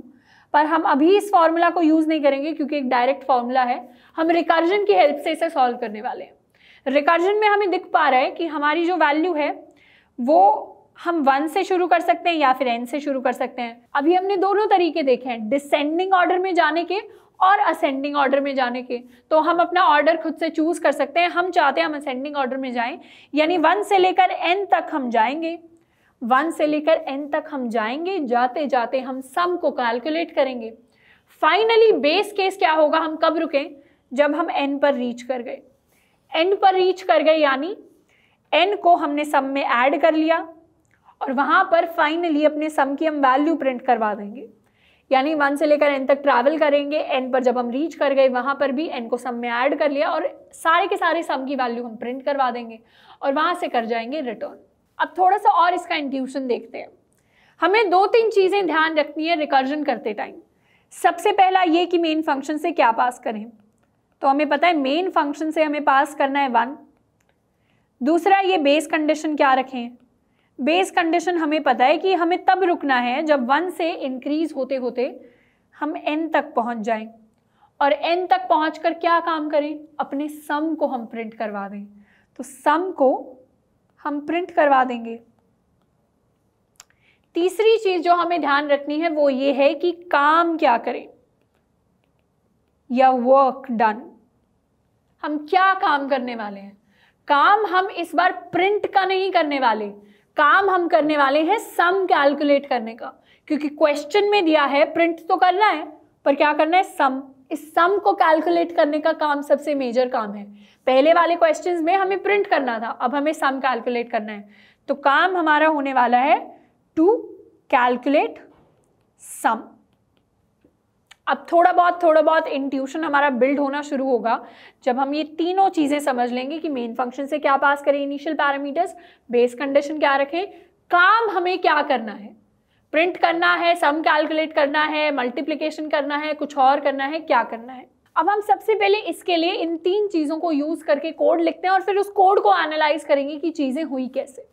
पर हम अभी इस फार्मूला को यूज़ नहीं करेंगे क्योंकि एक डायरेक्ट फार्मूला है हम रिकर्जन की हेल्प से इसे सॉल्व करने वाले हैं रिकर्जन में हमें दिख पा रहा है कि हमारी जो वैल्यू है वो हम वन से शुरू कर सकते हैं या फिर एन से शुरू कर सकते हैं अभी हमने दोनों तरीके देखे हैं डिसेंडिंग ऑर्डर में जाने के और असेंडिंग ऑर्डर में जाने के तो हम अपना ऑर्डर खुद से चूज कर सकते हैं हम चाहते हैं हम असेंडिंग ऑर्डर में जाएं यानी वन से लेकर एन तक हम जाएंगे वन से लेकर एन तक हम जाएंगे जाते जाते हम सम को कैलकुलेट करेंगे फाइनली बेस केस क्या होगा हम कब रुकें जब हम एन पर रीच कर गए एन पर रीच कर गए यानी एन को हमने सम में ऐड कर लिया और वहाँ पर फाइनली अपने सम की हम वैल्यू प्रिंट करवा देंगे यानी वन से लेकर एन तक ट्रैवल करेंगे एन पर जब हम रीच कर गए वहाँ पर भी एन को सम में ऐड कर लिया और सारे के सारे सम की वैल्यू हम प्रिंट करवा देंगे और वहाँ से कर जाएंगे रिटर्न अब थोड़ा सा और इसका इंट्यूशन देखते हैं हमें दो तीन चीज़ें ध्यान रखनी है रिकर्जन करते टाइम सबसे पहला ये कि मेन फंक्शन से क्या पास करें तो हमें पता है मेन फंक्शन से हमें पास करना है वन दूसरा ये बेस कंडीशन क्या रखें बेस कंडीशन हमें पता है कि हमें तब रुकना है जब वन से इंक्रीज होते होते हम एन तक पहुंच जाएं और एन तक पहुंच कर क्या काम करें अपने सम को हम प्रिंट करवा दें तो सम को हम प्रिंट करवा देंगे तीसरी चीज जो हमें ध्यान रखनी है वो ये है कि काम क्या करें या वर्क डन हम क्या काम करने वाले हैं काम हम इस बार प्रिंट का नहीं करने वाले काम हम करने वाले हैं सम कैलकुलेट करने का क्योंकि क्वेश्चन में दिया है प्रिंट तो करना है पर क्या करना है सम इस सम को कैलकुलेट करने का काम सबसे मेजर काम है पहले वाले क्वेश्चंस में हमें प्रिंट करना था अब हमें सम कैलकुलेट करना है तो काम हमारा होने वाला है टू कैलकुलेट सम अब थोड़ा बहुत थोड़ा बहुत इंट्यूशन हमारा बिल्ड होना शुरू होगा जब हम ये तीनों चीज़ें समझ लेंगे कि मेन फंक्शन से क्या पास करें इनिशियल पैरामीटर्स बेस कंडीशन क्या रखें काम हमें क्या करना है प्रिंट करना है सम कैलकुलेट करना है मल्टीप्लिकेशन करना है कुछ और करना है क्या करना है अब हम सबसे पहले इसके लिए इन तीन चीज़ों को यूज़ करके कोड लिखते हैं और फिर उस कोड को एनालाइज करेंगे कि चीज़ें हुई कैसे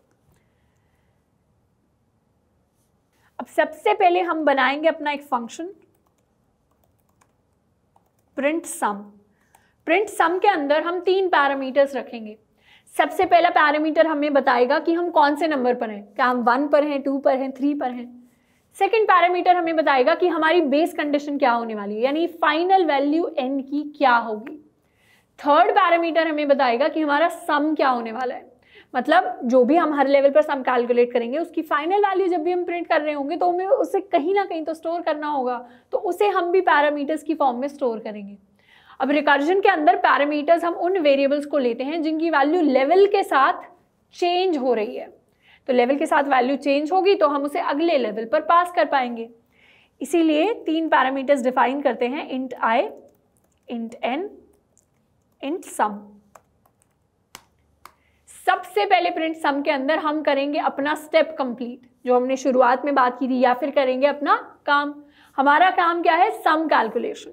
अब सबसे पहले हम बनाएंगे अपना एक function print sum print sum के अंदर हम तीन पैरामीटर्स रखेंगे सबसे पहला पैरामीटर हमें बताएगा कि हम कौन से नंबर पर हैं क्या हम वन पर हैं टू पर हैं थ्री पर हैं सेकेंड पैरामीटर हमें बताएगा कि हमारी बेस कंडीशन क्या होने वाली है यानी फाइनल वैल्यू एन की क्या होगी थर्ड पैरामीटर हमें बताएगा कि हमारा सम क्या होने वाला है मतलब जो भी हम हर लेवल पर सम कैलकुलेट करेंगे उसकी फाइनल वैल्यू जब भी हम प्रिंट कर रहे होंगे तो हमें उसे कहीं ना कहीं तो स्टोर करना होगा तो उसे हम भी पैरामीटर्स की फॉर्म में स्टोर करेंगे अब रिकर्जन के अंदर पैरामीटर्स हम उन वेरिएबल्स को लेते हैं जिनकी वैल्यू लेवल के साथ चेंज हो रही है तो लेवल के साथ वैल्यू चेंज होगी तो हम उसे अगले लेवल पर पास कर पाएंगे इसीलिए तीन पैरामीटर्स डिफाइन करते हैं int i int N int sum सबसे पहले प्रिंट सम के अंदर हम करेंगे अपना स्टेप कंप्लीट जो हमने शुरुआत में बात की थी या फिर करेंगे अपना काम हमारा काम क्या है सम कैलकुलेशन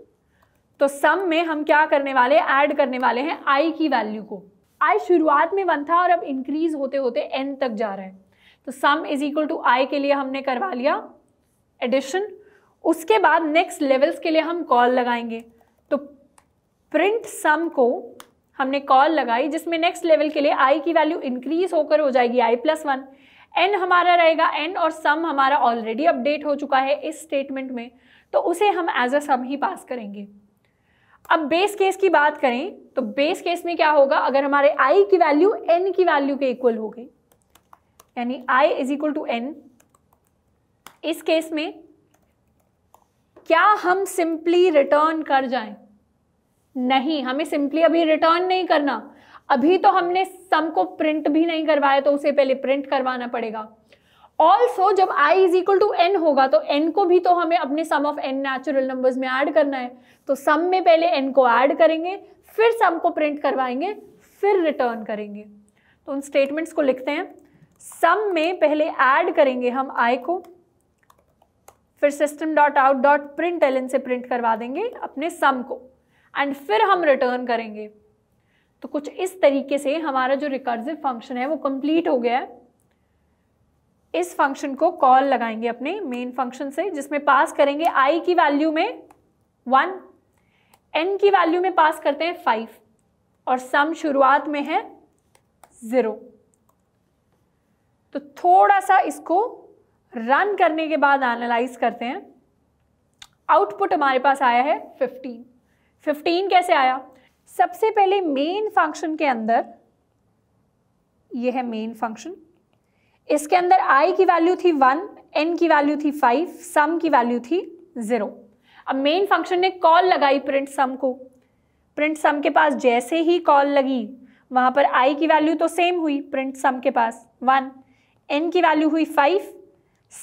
तो सम में हम क्या करने वाले ऐड करने वाले हैं आई की वैल्यू को आई शुरुआत में वन था और अब इंक्रीज होते होते एन तक जा रहा है तो sum is equal to i के लिए हमने करवा लिया एडिशन उसके बाद नेक्स्ट लेवल्स के लिए हम कॉल लगाएंगे तो प्रिंट सम को हमने कॉल लगाई जिसमें नेक्स्ट लेवल के लिए आई की वैल्यू इंक्रीज होकर हो जाएगी आई प्लस वन एन हमारा रहेगा एन और सम हमारा ऑलरेडी अपडेट हो चुका है इस स्टेटमेंट में तो उसे हम एज अ सम ही पास करेंगे अब बेस केस की बात करें तो बेस केस में क्या होगा अगर हमारे आई की वैल्यू एन की वैल्यू के इक्वल हो गई यानी i is equal to n इस केस में क्या हम सिंपली रिटर्न कर जाएं नहीं हमें सिंपली अभी रिटर्न नहीं करना अभी तो हमने सम को प्रिंट भी नहीं करवाया तो उसे पहले प्रिंट करवाना पड़ेगा ऑल्सो जब i is equal to n होगा तो एन को भी तो हमें अपने sum of n natural numbers में ऐड करना है तो सम में पहले n को ऐड करेंगे फिर सम को प्रिंट करवाएंगे फिर रिटर्न करेंगे तो उन स्टेटमेंट्स को लिखते हैं सम में पहले ऐड करेंगे हम आई को फिर system dot out dot print println से प्रिंट करवा देंगे अपने सम को एंड फिर हम रिटर्न करेंगे तो कुछ इस तरीके से हमारा जो रिकर्जिव फंक्शन है वो कंप्लीट हो गया है इस फंक्शन को कॉल लगाएंगे अपने मेन फंक्शन से जिसमें पास करेंगे आई की वैल्यू में वन एन की वैल्यू में पास करते हैं फाइव और सम शुरुआत में है ज़ीरो तो थोड़ा सा इसको रन करने के बाद एनालाइज करते हैं आउटपुट हमारे पास आया है फिफ्टीन फिफ्टीन कैसे आया सबसे पहले मेन फंक्शन के अंदर यह है मेन फंक्शन इसके अंदर आई की वैल्यू थी वन एन की वैल्यू थी फाइव सम की वैल्यू थी ज़ीरो अब मेन फंक्शन ने कॉल लगाई प्रिंट सम को प्रिंट सम के पास जैसे ही कॉल लगी वहां पर आई की वैल्यू तो सेम हुई प्रिंट सम के पास वन एन की वैल्यू हुई फाइव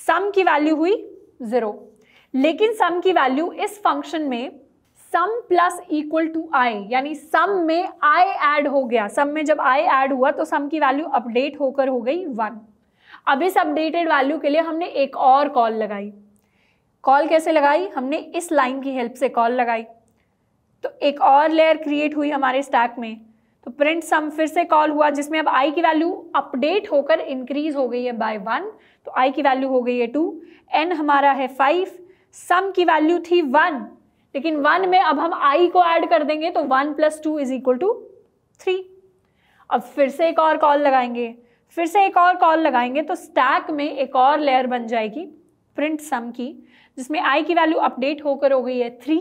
सम की वैल्यू हुई ज़ीरो लेकिन सम की वैल्यू इस फंक्शन में sum plus equal to i यानी सम में आई ऐड हो गया सम में जब आई ऐड हुआ तो सम की वैल्यू अपडेट होकर हो गई वन अब इस अपडेटेड वैल्यू के लिए हमने एक और कॉल लगाई कॉल कैसे लगाई हमने इस लाइन की हेल्प से कॉल लगाई तो एक और लेयर क्रिएट हुई हमारे स्टैक में तो प्रिंट सम फिर से कॉल हुआ जिसमें अब आई की वैल्यू अपडेट होकर इंक्रीज हो गई है बाय वन तो आई की वैल्यू हो गई है टू एन हमारा है फाइव सम की वैल्यू थी वन लेकिन वन में अब हम आई को ऐड कर देंगे तो one plus two is equal to three अब फिर से एक और कॉल लगाएंगे फिर से एक और कॉल लगाएंगे तो स्टैक में एक और लेयर बन जाएगी प्रिंट सम की जिसमें आई की वैल्यू अपडेट होकर हो गई है three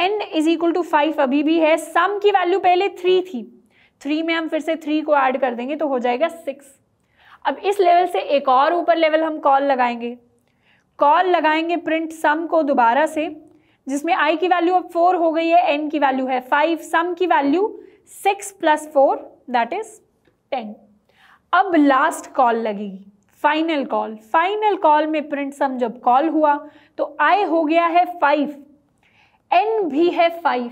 n is equal to five अभी भी है सम की वैल्यू पहले थ्री थी थ्री में हम फिर से थ्री को ऐड कर देंगे तो हो जाएगा सिक्स अब इस लेवल से एक और ऊपर लेवल हम कॉल लगाएंगे कॉल लगाएंगे प्रिंट सम को दोबारा से जिसमें आई की वैल्यू अब फोर हो गई है एन की वैल्यू है फाइव सम की value six plus four that is ten अब लास्ट कॉल लगेगी फाइनल कॉल फाइनल कॉल में प्रिंट सम जब कॉल हुआ तो आई हो गया है फाइव एन भी है फाइव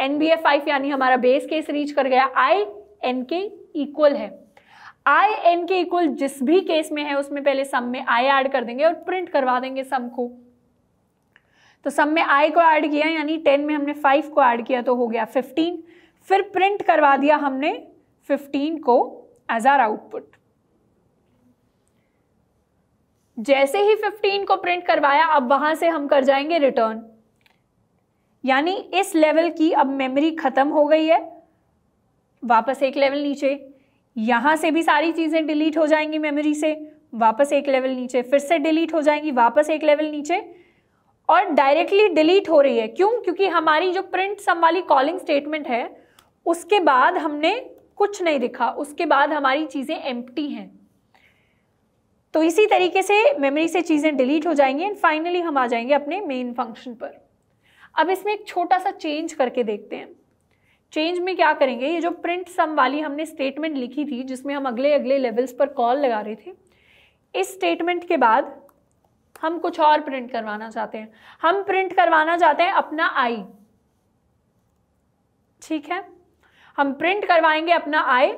एन भी है फाइव यानी हमारा बेस केस रीच कर गया आई एन के इक्वल है आई एन के इक्वल जिस भी केस में है उसमें पहले सम में आई ऐड कर देंगे और प्रिंट करवा देंगे सम को तो सब में आई को ऐड किया यानी टेन में हमने फाइव को ऐड किया तो हो गया फिफ्टीन फिर प्रिंट करवा दिया हमने फिफ्टीन को एज आर आउटपुट जैसे ही फिफ्टीन को प्रिंट करवाया अब वहां से हम कर जाएंगे रिटर्न यानी इस लेवल की अब मेमोरी खत्म हो गई है वापस एक लेवल नीचे यहां से भी सारी चीज़ें डिलीट हो जाएंगी मेमोरी से वापस एक लेवल नीचे फिर से डिलीट हो जाएंगी वापस एक लेवल नीचे और डायरेक्टली डिलीट हो रही है क्यों क्योंकि हमारी जो प्रिंट सम वाली कॉलिंग स्टेटमेंट है उसके बाद हमने कुछ नहीं लिखा उसके बाद हमारी चीज़ें एम्प्टी हैं तो इसी तरीके से मेमोरी से चीज़ें डिलीट हो जाएंगी एंड फाइनली हम आ जाएंगे अपने मेन फंक्शन पर अब इसमें एक छोटा सा चेंज करके देखते हैं चेंज में क्या करेंगे ये जो प्रिंट सम वाली हमने स्टेटमेंट लिखी थी जिसमें हम अगले अगले लेवल्स पर कॉल लगा रहे थे इस स्टेटमेंट के बाद हम कुछ और प्रिंट करवाना चाहते हैं हम प्रिंट करवाना चाहते हैं अपना आई ठीक है हम प्रिंट करवाएंगे अपना आई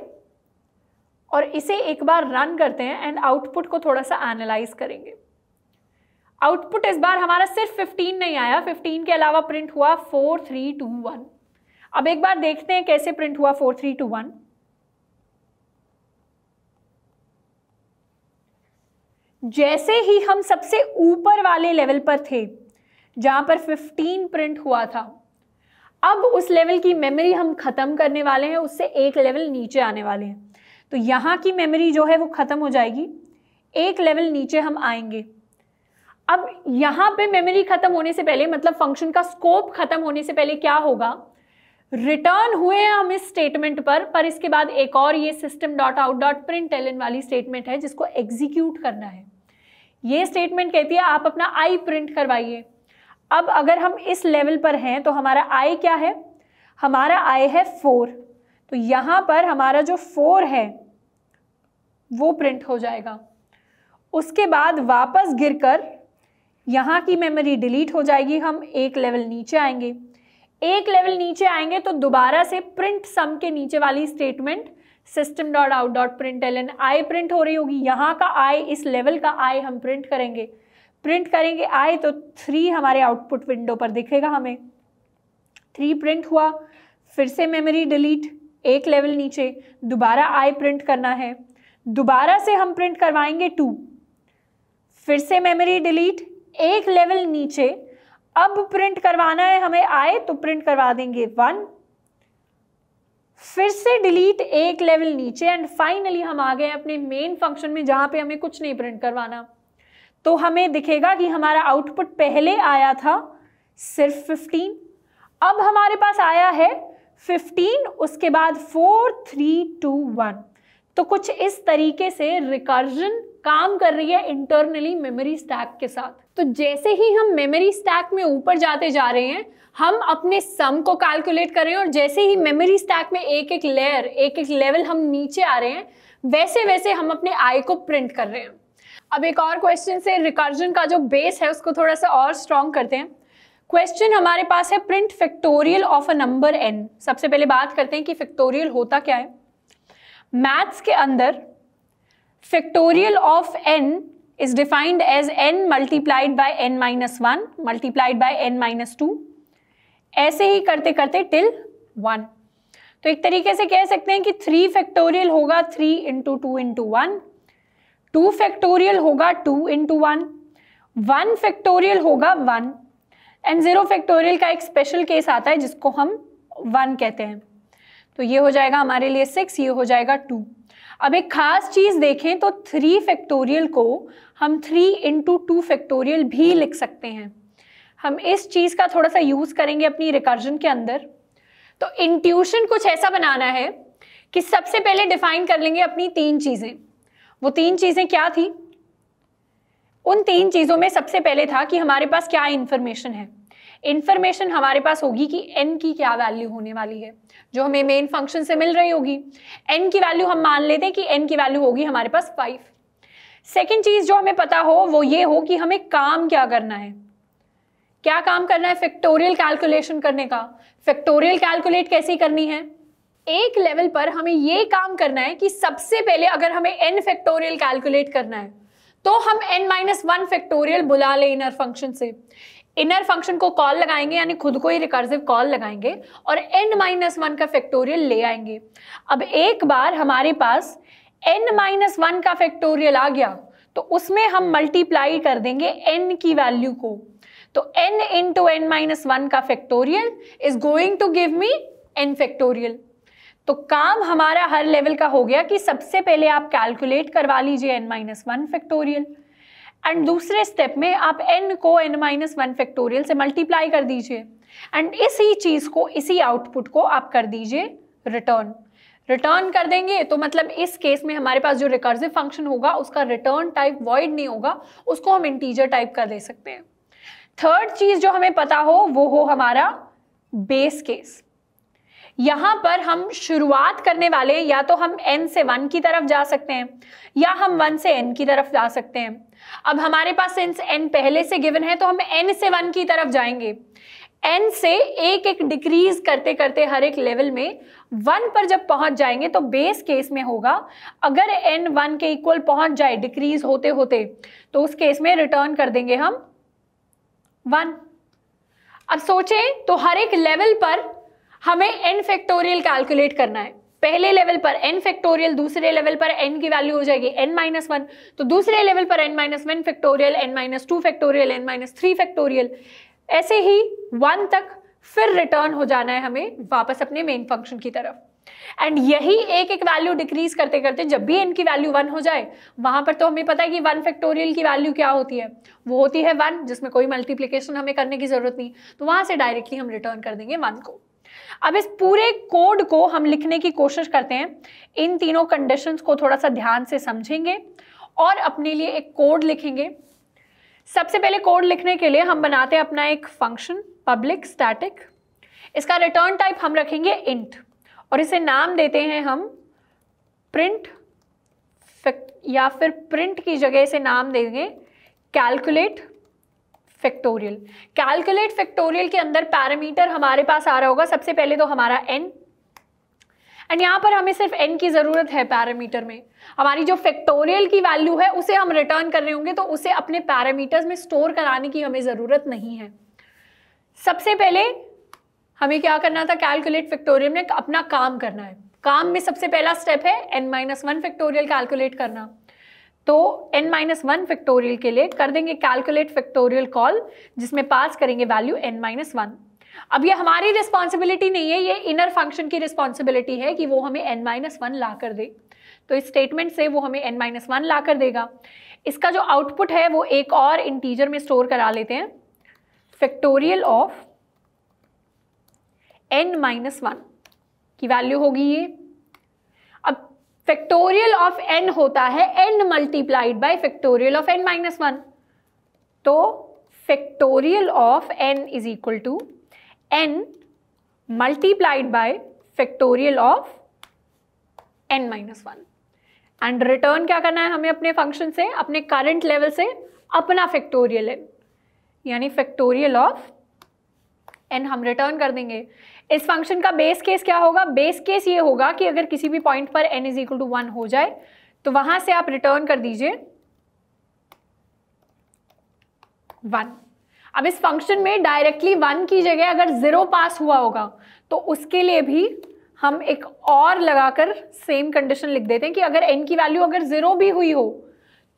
और इसे एक बार रन करते हैं एंड आउटपुट को थोड़ा सा एनालाइज करेंगे आउटपुट इस बार हमारा सिर्फ 15 नहीं आया 15 के अलावा प्रिंट हुआ 4321 अब एक बार देखते हैं कैसे प्रिंट हुआ 4321 जैसे ही हम सबसे ऊपर वाले लेवल पर थे जहां पर 15 प्रिंट हुआ था अब उस लेवल की मेमोरी हम ख़त्म करने वाले हैं उससे एक लेवल नीचे आने वाले हैं तो यहां की मेमोरी जो है वो ख़त्म हो जाएगी एक लेवल नीचे हम आएंगे अब यहां पे मेमोरी ख़त्म होने से पहले मतलब फंक्शन का स्कोप ख़त्म होने से पहले क्या होगा रिटर्न हुए हम इस स्टेटमेंट पर पर इसके बाद एक और ये system dot out dot print println वाली स्टेटमेंट है जिसको एग्जीक्यूट करना है ये स्टेटमेंट कहती है आप अपना आई प्रिंट करवाइए अब अगर हम इस लेवल पर हैं तो हमारा आई क्या है हमारा आई है फोर तो यहाँ पर हमारा जो फोर है वो प्रिंट हो जाएगा उसके बाद वापस गिरकर यहाँ की मेमोरी डिलीट हो जाएगी हम एक लेवल नीचे आएंगे एक लेवल नीचे आएंगे तो दोबारा से प्रिंट सम के नीचे वाली statement system dot out dot print L n i print हो रही होगी यहाँ का आई इस लेवल का आई हम प्रिंट करेंगे प्रिंट करेंगे आई तो थ्री हमारे आउटपुट विंडो पर दिखेगा हमें थ्री प्रिंट हुआ फिर से मेमोरी डिलीट एक लेवल नीचे दोबारा आई प्रिंट करना है दोबारा से हम प्रिंट करवाएंगे टू फिर से मेमोरी डिलीट एक लेवल नीचे अब प्रिंट करवाना है हमें आए तो प्रिंट करवा देंगे वन फिर से डिलीट एक लेवल नीचे एंड फाइनली हम आ गए अपने मेन फंक्शन में जहां पे हमें कुछ नहीं प्रिंट करवाना तो हमें दिखेगा कि हमारा आउटपुट पहले आया था सिर्फ 15 अब हमारे पास आया है 15 उसके बाद 4, 3, 2, 1 तो कुछ इस तरीके से रिकर्जन काम कर रही है इंटरनली मेमोरी स्टैक के साथ तो जैसे ही हम मेमोरी स्टैक में ऊपर जाते जा रहे हैं हम अपने सम को कैलकुलेट कर रहे हैं और जैसे ही मेमोरी स्टैक में एक एक लेयर एक एक लेवल हम नीचे आ रहे हैं वैसे वैसे हम अपने आई को प्रिंट कर रहे हैं अब एक और क्वेश्चन से रिकर्जन का जो बेस है उसको थोड़ा सा और स्ट्रॉन्ग करते हैं क्वेश्चन हमारे पास है print factorial of a number n सबसे पहले बात करते हैं कि फैक्टोरियल होता क्या है मैथ्स के अंदर factorial of n is defined as n multiplied by n minus one multiplied by n minus two ऐसे ही करते करते टिल वन तो एक तरीके से कह सकते हैं कि थ्री फैक्टोरियल होगा three into two into one two factorial होगा two into one one factorial होगा वन एंड ज़ीरो फैक्टोरियल का एक स्पेशल केस आता है जिसको हम वन कहते हैं तो ये हो जाएगा हमारे लिए सिक्स ये हो जाएगा टू अब एक ख़ास चीज़ देखें तो थ्री फैक्टोरियल को हम थ्री इंटू टू फैक्टोरियल भी लिख सकते हैं हम इस चीज़ का थोड़ा सा यूज़ करेंगे अपनी रिकर्जन के अंदर तो इंट्यूशन कुछ ऐसा बनाना है कि सबसे पहले डिफाइन कर लेंगे अपनी तीन चीज़ें वो तीन चीज़ें क्या थी उन तीन चीज़ों में सबसे पहले था कि हमारे पास क्या इंफॉर्मेशन है इंफॉर्मेशन हमारे पास होगी कि एन की क्या वैल्यू होने वाली है जो हमें मेन फंक्शन से मिल रही होगी एन की वैल्यू हम मान लेते हैं कि एन की वैल्यू होगी हमारे पास फाइव सेकेंड चीज़ जो हमें पता हो वो ये हो कि हमें काम क्या करना है क्या काम करना है फैक्टोरियल कैलकुलेशन करने का फैक्टोरियल कैलकुलेट कैसी करनी है एक लेवल पर हमें ये काम करना है कि सबसे पहले अगर हमें एन फैक्टोरियल कैलकुलेट करना है तो हम एन माइनस वन फैक्टोरियल बुला लें इनर फंक्शन से इनर फंक्शन को कॉल लगाएंगे यानी खुद को ही रिकर्सिव कॉल लगाएंगे और एन माइनस वन का फैक्टोरियल ले आएंगे अब एक बार हमारे पास एन माइनस वन का फैक्टोरियल आ गया तो उसमें हम मल्टीप्लाई कर देंगे एन की वैल्यू को तो n to n minus one का factorial is going to give me n factorial तो काम हमारा हर लेवल का हो गया कि सबसे पहले आप कैलकुलेट करवा लीजिए n minus one factorial and दूसरे स्टेप में आप n को n माइनस वन फैक्टोरियल से मल्टीप्लाई कर दीजिए एंड इसी चीज़ को इसी आउटपुट को आप कर दीजिए रिटर्न रिटर्न कर देंगे तो मतलब इस केस में हमारे पास जो रिकर्सिव फंक्शन होगा उसका रिटर्न टाइप वॉइड नहीं होगा उसको हम इंटीजर टाइप का दे सकते हैं थर्ड चीज जो हमें पता हो वो हो हमारा बेस केस यहां पर हम शुरुआत करने वाले या तो हम n से 1 की तरफ जा सकते हैं या हम 1 से n की तरफ जा सकते हैं अब हमारे पास सिंस n पहले से गिवन है तो हम n से 1 की तरफ जाएंगे n से एक एक डिक्रीज करते करते हर एक लेवल में वन पर जब पहुंच जाएंगे तो बेस केस में होगा अगर n वन के इक्वल पहुंच जाए डिक्रीज होते होते तो उस केस में रिटर्न कर देंगे हम वन अब सोचें तो हर एक लेवल पर हमें एन फैक्टोरियल कैलकुलेट करना है पहले लेवल पर एन फैक्टोरियल दूसरे लेवल पर एन की वैल्यू हो जाएगी एन माइनस वन तो दूसरे लेवल पर n minus one factorial n minus two factorial n minus three factorial ऐसे ही वन तक फिर रिटर्न हो जाना है हमें वापस अपने मेन फंक्शन की तरफ एंड यही एक एक वैल्यू डिक्रीज करते करते जब भी इनकी वैल्यू वन हो जाए वहां पर तो हमें पता है कि वन फैक्टोरियल की वैल्यू क्या होती है वो होती है वन जिसमें कोई मल्टीप्लीकेशन हमें करने की ज़रूरत नहीं तो वहां से डायरेक्टली हम रिटर्न कर देंगे वन को अब इस पूरे कोड को हम लिखने की कोशिश करते हैं इन तीनों कंडीशंस को थोड़ा सा ध्यान से समझेंगे और अपने लिए एक कोड लिखेंगे सबसे पहले कोड लिखने के लिए हम बनाते हैं अपना एक फंक्शन पब्लिक स्टैटिक इसका रिटर्न टाइप हम रखेंगे इंट और इसे नाम देते हैं हम प्रिंट या फिर प्रिंट की जगह इसे नाम देंगे कैलकुलेट फैक्टोरियल कैलकुलेट फैक्टोरियल के अंदर पैरामीटर हमारे पास आ रहा होगा सबसे पहले तो हमारा एन एंड यहाँ पर हमें सिर्फ एन की ज़रूरत है पैरामीटर में हमारी जो फैक्टोरियल की वैल्यू है उसे हम रिटर्न कर रहे होंगे तो उसे अपने पैरामीटर्स में स्टोर कराने की हमें ज़रूरत नहीं है सबसे पहले हमें क्या करना था कैलकुलेट फैक्टोरियल में अपना काम करना है काम में सबसे पहला स्टेप है n minus one factorial calculate करना तो एन माइनस वन फैक्टोरियल के लिए कर देंगे कैलकुलेट फैक्टोरियल कॉल जिसमें पास करेंगे वैल्यू एन माइनस वन अब ये हमारी रिस्पॉन्सिबिलिटी नहीं है ये इनर फंक्शन की रिस्पॉन्सिबिलिटी है कि वो हमें एन माइनस वन ला कर दे तो इस स्टेटमेंट से वो हमें एन माइनस वन ला कर देगा इसका जो आउटपुट है वो एक और इंटीजर में स्टोर करा लेते हैं factorial of n minus one की वैल्यू होगी ये अब फैक्टोरियल ऑफ एन होता है n multiplied by factorial of n minus one तो factorial of n is equal to n multiplied by factorial of n minus one and return क्या करना है हमें अपने फंक्शन से अपने करंट लेवल से अपना फैक्टोरियल एन यानी फैक्टोरियल ऑफ एन हम रिटर्न कर देंगे इस फंक्शन का बेस केस क्या होगा बेस केस ये होगा कि अगर किसी भी पॉइंट पर n is equal to one हो जाए तो वहां से आप रिटर्न कर दीजिए वन अब इस फंक्शन में डायरेक्टली वन की जगह अगर जीरो पास हुआ होगा तो उसके लिए भी हम एक और लगाकर सेम कंडीशन लिख देते हैं कि अगर एन की वैल्यू अगर जीरो भी हुई हो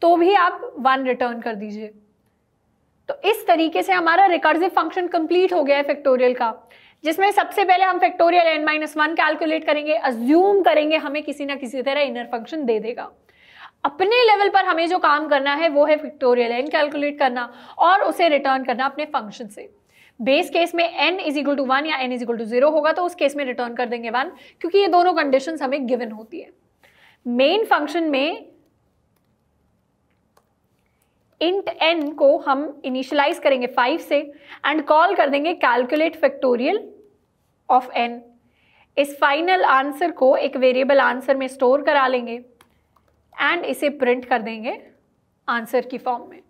तो भी आप वन रिटर्न कर दीजिए तो इस तरीके से हमारा रिकर्सिव फंक्शन कंप्लीट हो गया है फैक्टोरियल का जिसमें सबसे पहले हम factorial n minus one calculate करेंगे अज्यूम करेंगे हमें किसी ना किसी तरह इनर फंक्शन दे देगा अपने लेवल पर हमें जो काम करना है वो है फैक्टोरियल एन कैलकुलेट करना और उसे रिटर्न करना अपने फंक्शन से बेस केस में n is equal to one या n is equal to zero होगा तो उस केस में रिटर्न कर देंगे वन क्योंकि ये दोनों कंडीशन हमें गिवन होती है मेन फंक्शन में इंट एन को हम इनिशलाइज करेंगे फाइव से एंड कॉल कर देंगे कैलकुलेट फैक्टोरियल ऑफ एन इस फाइनल आंसर को एक वेरिएबल आंसर में स्टोर करा लेंगे एंड इसे प्रिंट कर देंगे आंसर की फॉर्म में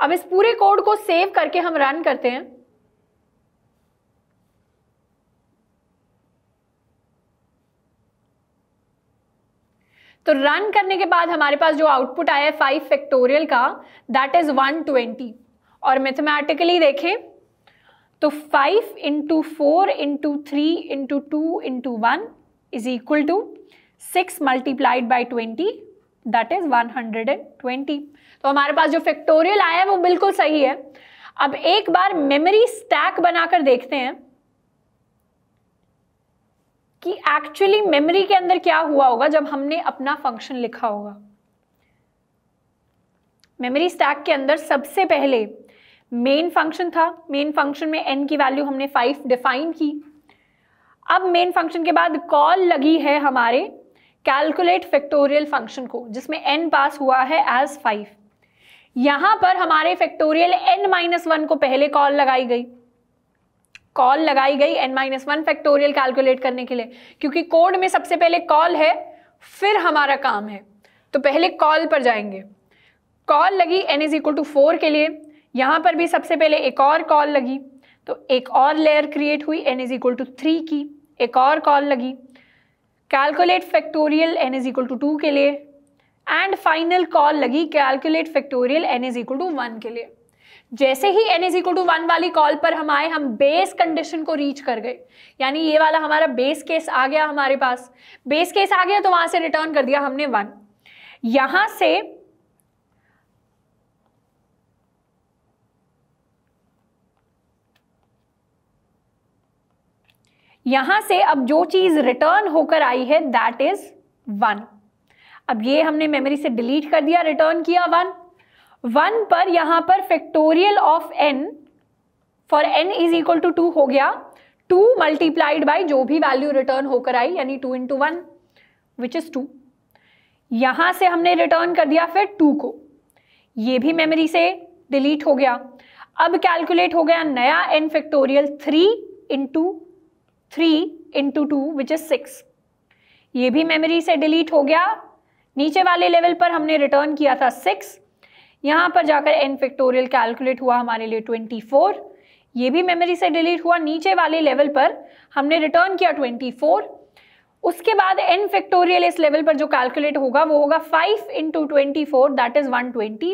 अब इस पूरे कोड को सेव करके हम रन करते हैं तो रन करने के बाद हमारे पास जो आउटपुट आया है फाइव फैक्टोरियल का दैट इज 120 और मैथमेटिकली देखें तो five into four into three into two into one is equal to six multiplied by twenty that is 120 तो हमारे पास जो फैक्टोरियल आया है वो बिल्कुल सही है अब एक बार मेमोरी स्टैक बनाकर देखते हैं कि एक्चुअली मेमोरी के अंदर क्या हुआ होगा जब हमने अपना फंक्शन लिखा होगा मेमोरी स्टैक के अंदर सबसे पहले मेन फंक्शन था मेन फंक्शन में एन की वैल्यू हमने फाइव डिफाइन की अब मेन फंक्शन के बाद कॉल लगी है हमारे कैलकुलेट फैक्टोरियल फंक्शन को जिसमें एन पास हुआ है एज फाइव यहां पर हमारे फैक्टोरियल एन माइनस वन को पहले कॉल लगाई गई कॉल लगाई गई n minus one factorial calculate करने के लिए क्योंकि कोड में सबसे पहले कॉल है फिर हमारा काम है तो पहले कॉल पर जाएंगे कॉल लगी n is equal to four के लिए यहाँ पर भी सबसे पहले एक और कॉल लगी तो एक और लेयर क्रिएट हुई n is equal to three की एक और कॉल लगी calculate factorial n is equal to two के लिए एंड फाइनल कॉल लगी calculate factorial n is equal to one के लिए जैसे ही n is equal to one वाली कॉल पर हम आए हम बेस कंडीशन को रीच कर गए यानी ये वाला हमारा बेस केस आ गया हमारे पास बेस केस आ गया तो वहां से रिटर्न कर दिया हमने वन यहां से यहां से अब जो चीज रिटर्न होकर आई है दैट इज वन अब ये हमने मेमोरी से डिलीट कर दिया रिटर्न किया वन वन पर यहां पर factorial of n for n is equal to two हो गया टू मल्टीप्लाइड बाई जो भी वैल्यू रिटर्न होकर आई यानी two into one which is two यहां से हमने रिटर्न कर दिया फिर टू को ये भी मेमोरी से डिलीट हो गया अब कैलकुलेट हो गया नया n factorial three into three into two which is six ये भी मेमोरी से डिलीट हो गया नीचे वाले लेवल पर हमने रिटर्न किया था सिक्स यहाँ पर जाकर एन फैक्टोरियल कैलकुलेट हुआ हमारे लिए 24 ये भी मेमोरी से डिलीट हुआ नीचे वाले लेवल पर हमने रिटर्न किया 24 उसके बाद एन फैक्टोरियल इस लेवल पर जो कैलकुलेट होगा वो होगा 5 into twenty four that is 120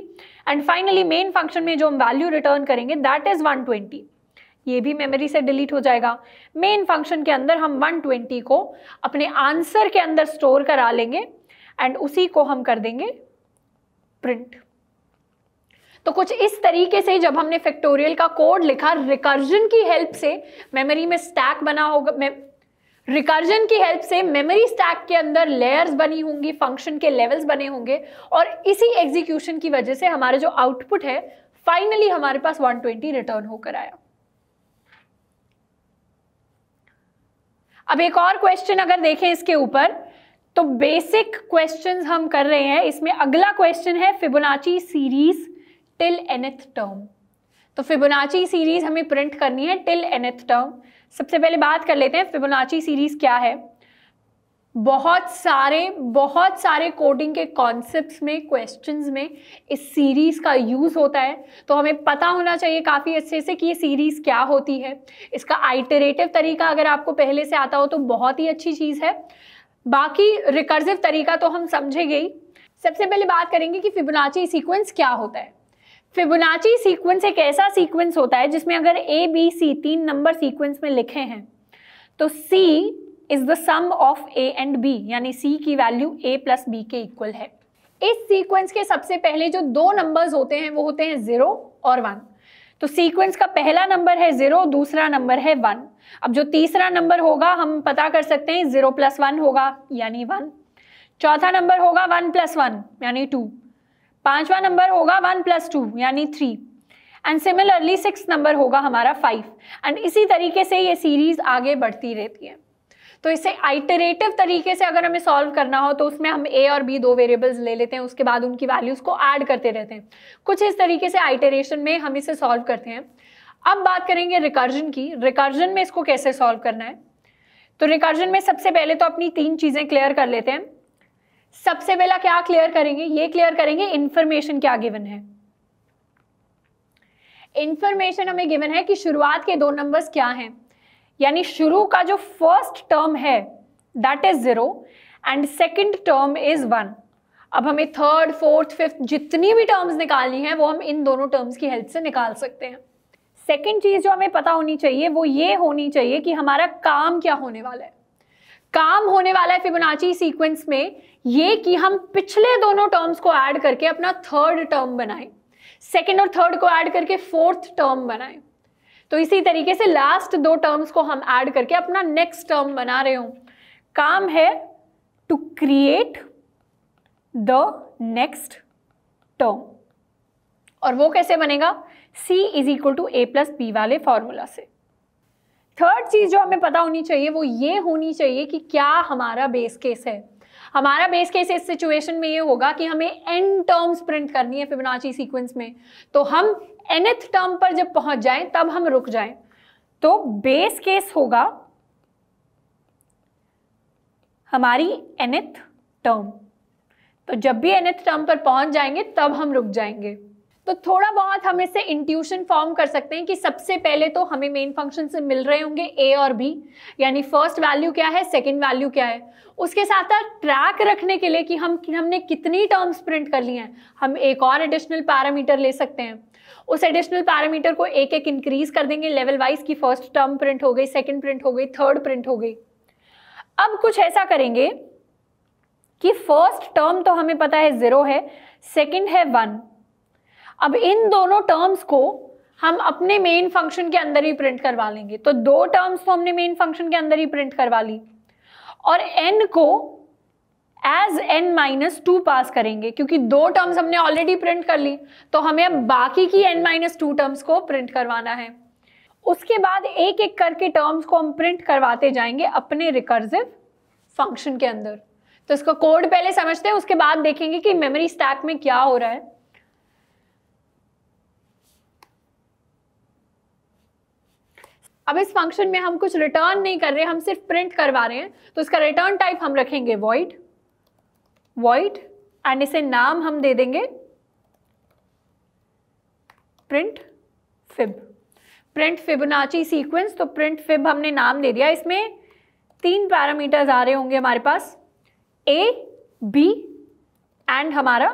and finally main function में जो हम वैल्यू रिटर्न करेंगे दैट इज़ ट्वेंटी ये भी मेमोरी से डिलीट हो जाएगा मेन फंक्शन के अंदर हम 120 को अपने आंसर के अंदर स्टोर करा लेंगे एंड उसी को हम कर देंगे प्रिंट तो कुछ इस तरीके से जब हमने फैक्टोरियल का कोड लिखा रिकर्जन की हेल्प से मेमोरी में स्टैक बना होगा रिकर्जन की हेल्प से मेमोरी स्टैक के अंदर लेयर्स बनी होंगी फंक्शन के लेवल्स बने होंगे और इसी एग्जीक्यूशन की वजह से हमारे जो आउटपुट है फाइनली हमारे पास 120 रिटर्न होकर आया अब एक और क्वेश्चन अगर देखें इसके ऊपर तो बेसिक क्वेश्चंस हम कर रहे हैं इसमें अगला क्वेश्चन है Fibonacci series till nth term तो फिबोनाची सीरीज़ हमें प्रिंट करनी है टिल एनथ टर्म सबसे पहले बात कर लेते हैं फिबोनाची सीरीज़ क्या है बहुत सारे बहुत सारे कोडिंग के कॉन्सेप्ट्स में क्वेश्चंस में इस सीरीज़ का यूज़ होता है तो हमें पता होना चाहिए काफ़ी अच्छे से कि ये सीरीज़ क्या होती है इसका आइटरेटिव तरीका अगर आपको पहले से आता हो तो बहुत ही अच्छी चीज़ है बाकी रिकर्सिव तरीका तो हम समझेंगे ही सबसे पहले बात करेंगे कि फिबोनाची सीक्वेंस क्या होता है फिबोनाची सीक्वेंस एक ऐसा सीक्वेंस होता है जिसमें अगर ए बी सी तीन नंबर सीक्वेंस में लिखे हैं तो C is the sum of A and B यानी सी की वैल्यू ए प्लस बी के इक्वल है इस सीक्वेंस के सबसे पहले जो दो नंबर्स होते हैं वो होते हैं ज़ीरो और वन तो सीक्वेंस का पहला नंबर है ज़ीरो दूसरा नंबर है वन अब जो तीसरा नंबर होगा हम पता कर सकते हैं ज़ीरो प्लस वन होगा यानी वन चौथा नंबर होगा वन प्लस वन यानी टू पांचवा नंबर होगा वन प्लस टू यानी three and similarly six number होगा हमारा फाइव एंड इसी तरीके से ये सीरीज आगे बढ़ती रहती है तो इसे आइटरेटिव तरीके से अगर हमें सॉल्व करना हो तो उसमें हम ए और बी दो वेरिएबल्स ले लेते हैं उसके बाद उनकी वैल्यूज़ को ऐड करते रहते हैं कुछ इस तरीके से आइटरेशन में हम इसे सॉल्व करते हैं अब बात करेंगे रिकर्जन की रिकर्जन में इसको कैसे सॉल्व करना है तो रिकर्जन में सबसे पहले तो अपनी तीन चीज़ें क्लियर कर लेते हैं सबसे पहला क्या क्लियर करेंगे ये क्लियर करेंगे इंफॉर्मेशन क्या गिवन है इंफॉर्मेशन हमें गिवन है कि शुरुआत के दो नंबर्स क्या हैं यानी शुरू का जो फर्स्ट टर्म है that is zero and second term is one अब हमें थर्ड फोर्थ फिफ्थ जितनी भी टर्म्स निकालनी है वो हम इन दोनों टर्म्स की हेल्प से निकाल सकते हैं सेकेंड चीज़ जो हमें पता होनी चाहिए वो ये होनी चाहिए कि हमारा काम क्या होने वाला है काम होने वाला है फिबोनाची सीक्वेंस में ये कि हम पिछले दोनों टर्म्स को ऐड करके अपना थर्ड टर्म बनाएं सेकेंड और थर्ड को ऐड करके फोर्थ टर्म बनाएं तो इसी तरीके से लास्ट दो टर्म्स को हम ऐड करके अपना नेक्स्ट टर्म बना रहे हो काम है to create the next term और वो कैसे बनेगा c is equal to a plus b वाले फॉर्मूला से थर्ड चीज़ जो हमें पता होनी चाहिए वो ये होनी चाहिए कि क्या हमारा बेस केस है हमारा बेस केस इस सिचुएशन में ये होगा कि हमें एन टर्म्स प्रिंट करनी है फिबोनाची सीक्वेंस में तो हम एनथ टर्म पर जब पहुंच जाए तब हम रुक जाए तो बेस केस होगा हमारी एनथ टर्म तो जब भी एनथ टर्म पर पहुंच जाएंगे तब हम रुक जाएंगे तो थोड़ा बहुत हम इससे इंट्यूशन फॉर्म कर सकते हैं कि सबसे पहले तो हमें मेन फंक्शन से मिल रहे होंगे ए और बी यानी फर्स्ट वैल्यू क्या है सेकंड वैल्यू क्या है उसके साथ साथ ट्रैक रखने के लिए कि हम हमने कितनी टर्म्स प्रिंट कर ली हैं हम एक और एडिशनल पैरामीटर ले सकते हैं उस एडिशनल पैरामीटर को एक एक इंक्रीज कर देंगे लेवल वाइज की फर्स्ट टर्म प्रिंट हो गई सेकेंड प्रिंट हो गई थर्ड प्रिंट हो गई अब कुछ ऐसा करेंगे कि फर्स्ट टर्म तो हमें पता है ज़ीरो है सेकेंड है वन अब इन दोनों टर्म्स को हम अपने मेन फंक्शन के अंदर ही प्रिंट करवा लेंगे तो दो टर्म्स तो हमने मेन फंक्शन के अंदर ही प्रिंट करवा ली और एन को as n minus two pass करेंगे क्योंकि दो टर्म्स हमने ऑलरेडी प्रिंट कर ली तो हमें अब बाकी की एन माइनस टू टर्म्स को प्रिंट करवाना है उसके बाद एक एक करके टर्म्स को हम प्रिंट करवाते जाएंगे अपने रिकर्सिव फंक्शन के अंदर तो इसका कोड पहले समझते हैं उसके बाद देखेंगे कि मेमोरी स्टैक में क्या हो रहा है अब इस फंक्शन में हम कुछ रिटर्न नहीं कर रहे हम सिर्फ प्रिंट करवा रहे हैं तो इसका रिटर्न टाइप हम रखेंगे वॉइड वॉइड एंड इसे नाम हम दे देंगे print fib print Fibonacci sequence तो प्रिंट फिब हमने नाम दे दिया इसमें तीन पैरामीटर्स आ रहे होंगे हमारे पास ए बी एंड हमारा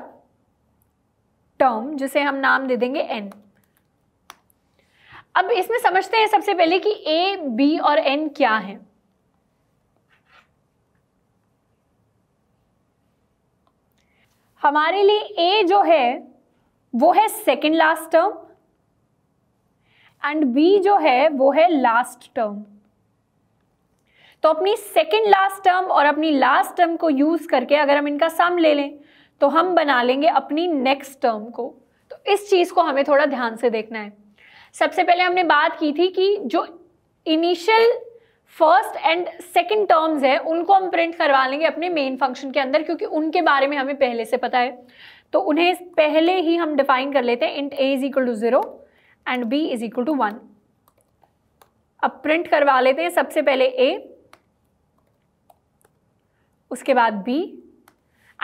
टर्म जिसे हम नाम दे देंगे एन अब इसमें समझते हैं सबसे पहले कि ए बी और एन क्या है हमारे लिए ए जो है वो है second last term and b जो है वो है लास्ट टर्म तो अपनी सेकेंड लास्ट टर्म और अपनी लास्ट टर्म को यूज करके अगर हम इनका सम ले लें तो हम बना लेंगे अपनी नेक्स्ट टर्म को तो इस चीज को हमें थोड़ा ध्यान से देखना है सबसे पहले हमने बात की थी कि जो initial first and second terms है उनको हम प्रिंट करवा लेंगे अपने मेन फंक्शन के अंदर क्योंकि उनके बारे में हमें पहले से पता है तो उन्हें पहले ही हम डिफाइन कर लेते हैं int a is equal to zero and b is equal to one अब प्रिंट करवा लेते हैं सबसे पहले ए उसके बाद बी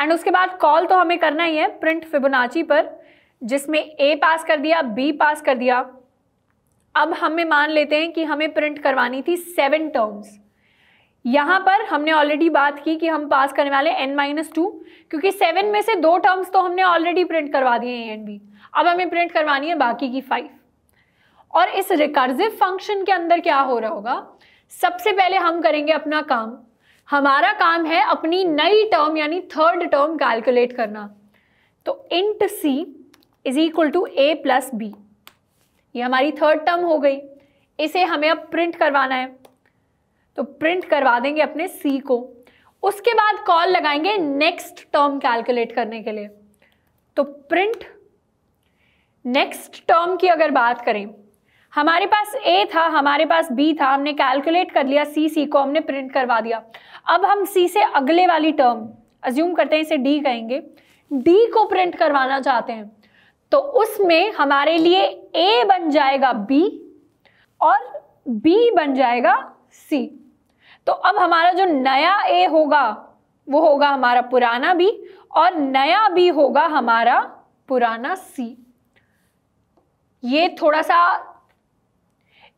एंड उसके बाद कॉल तो हमें करना ही है प्रिंट फिबोनाची पर जिसमें ए पास कर दिया बी पास कर दिया अब हमें मान लेते हैं कि हमें प्रिंट करवानी थी सेवन टर्म्स यहाँ पर हमने ऑलरेडी बात की कि हम पास करने वाले एन माइनस टू क्योंकि सेवन में से दो टर्म्स तो हमने ऑलरेडी प्रिंट करवा दिए ए एंड बी अब हमें प्रिंट करवानी है बाकी की फाइव और इस रिकर्जिव फंक्शन के अंदर क्या हो रहा होगा सबसे पहले हम करेंगे अपना काम हमारा काम है अपनी नई टर्म यानी थर्ड टर्म कैलकुलेट करना तो int c is equal to a plus b ये हमारी थर्ड टर्म हो गई इसे हमें अब प्रिंट करवाना है तो प्रिंट करवा देंगे अपने सी को उसके बाद कॉल लगाएंगे नेक्स्ट टर्म कैलकुलेट करने के लिए तो प्रिंट नेक्स्ट टर्म की अगर बात करें हमारे पास ए था हमारे पास बी था हमने कैलकुलेट कर लिया सी सी को हमने प्रिंट करवा दिया अब हम सी से अगले वाली टर्म अज्यूम करते हैं इसे डी कहेंगे डी को प्रिंट करवाना चाहते हैं तो उसमें हमारे लिए ए बन जाएगा बी और बी बन जाएगा सी तो अब हमारा जो नया ए होगा वो होगा हमारा पुराना बी और नया बी होगा हमारा पुराना सी ये थोड़ा सा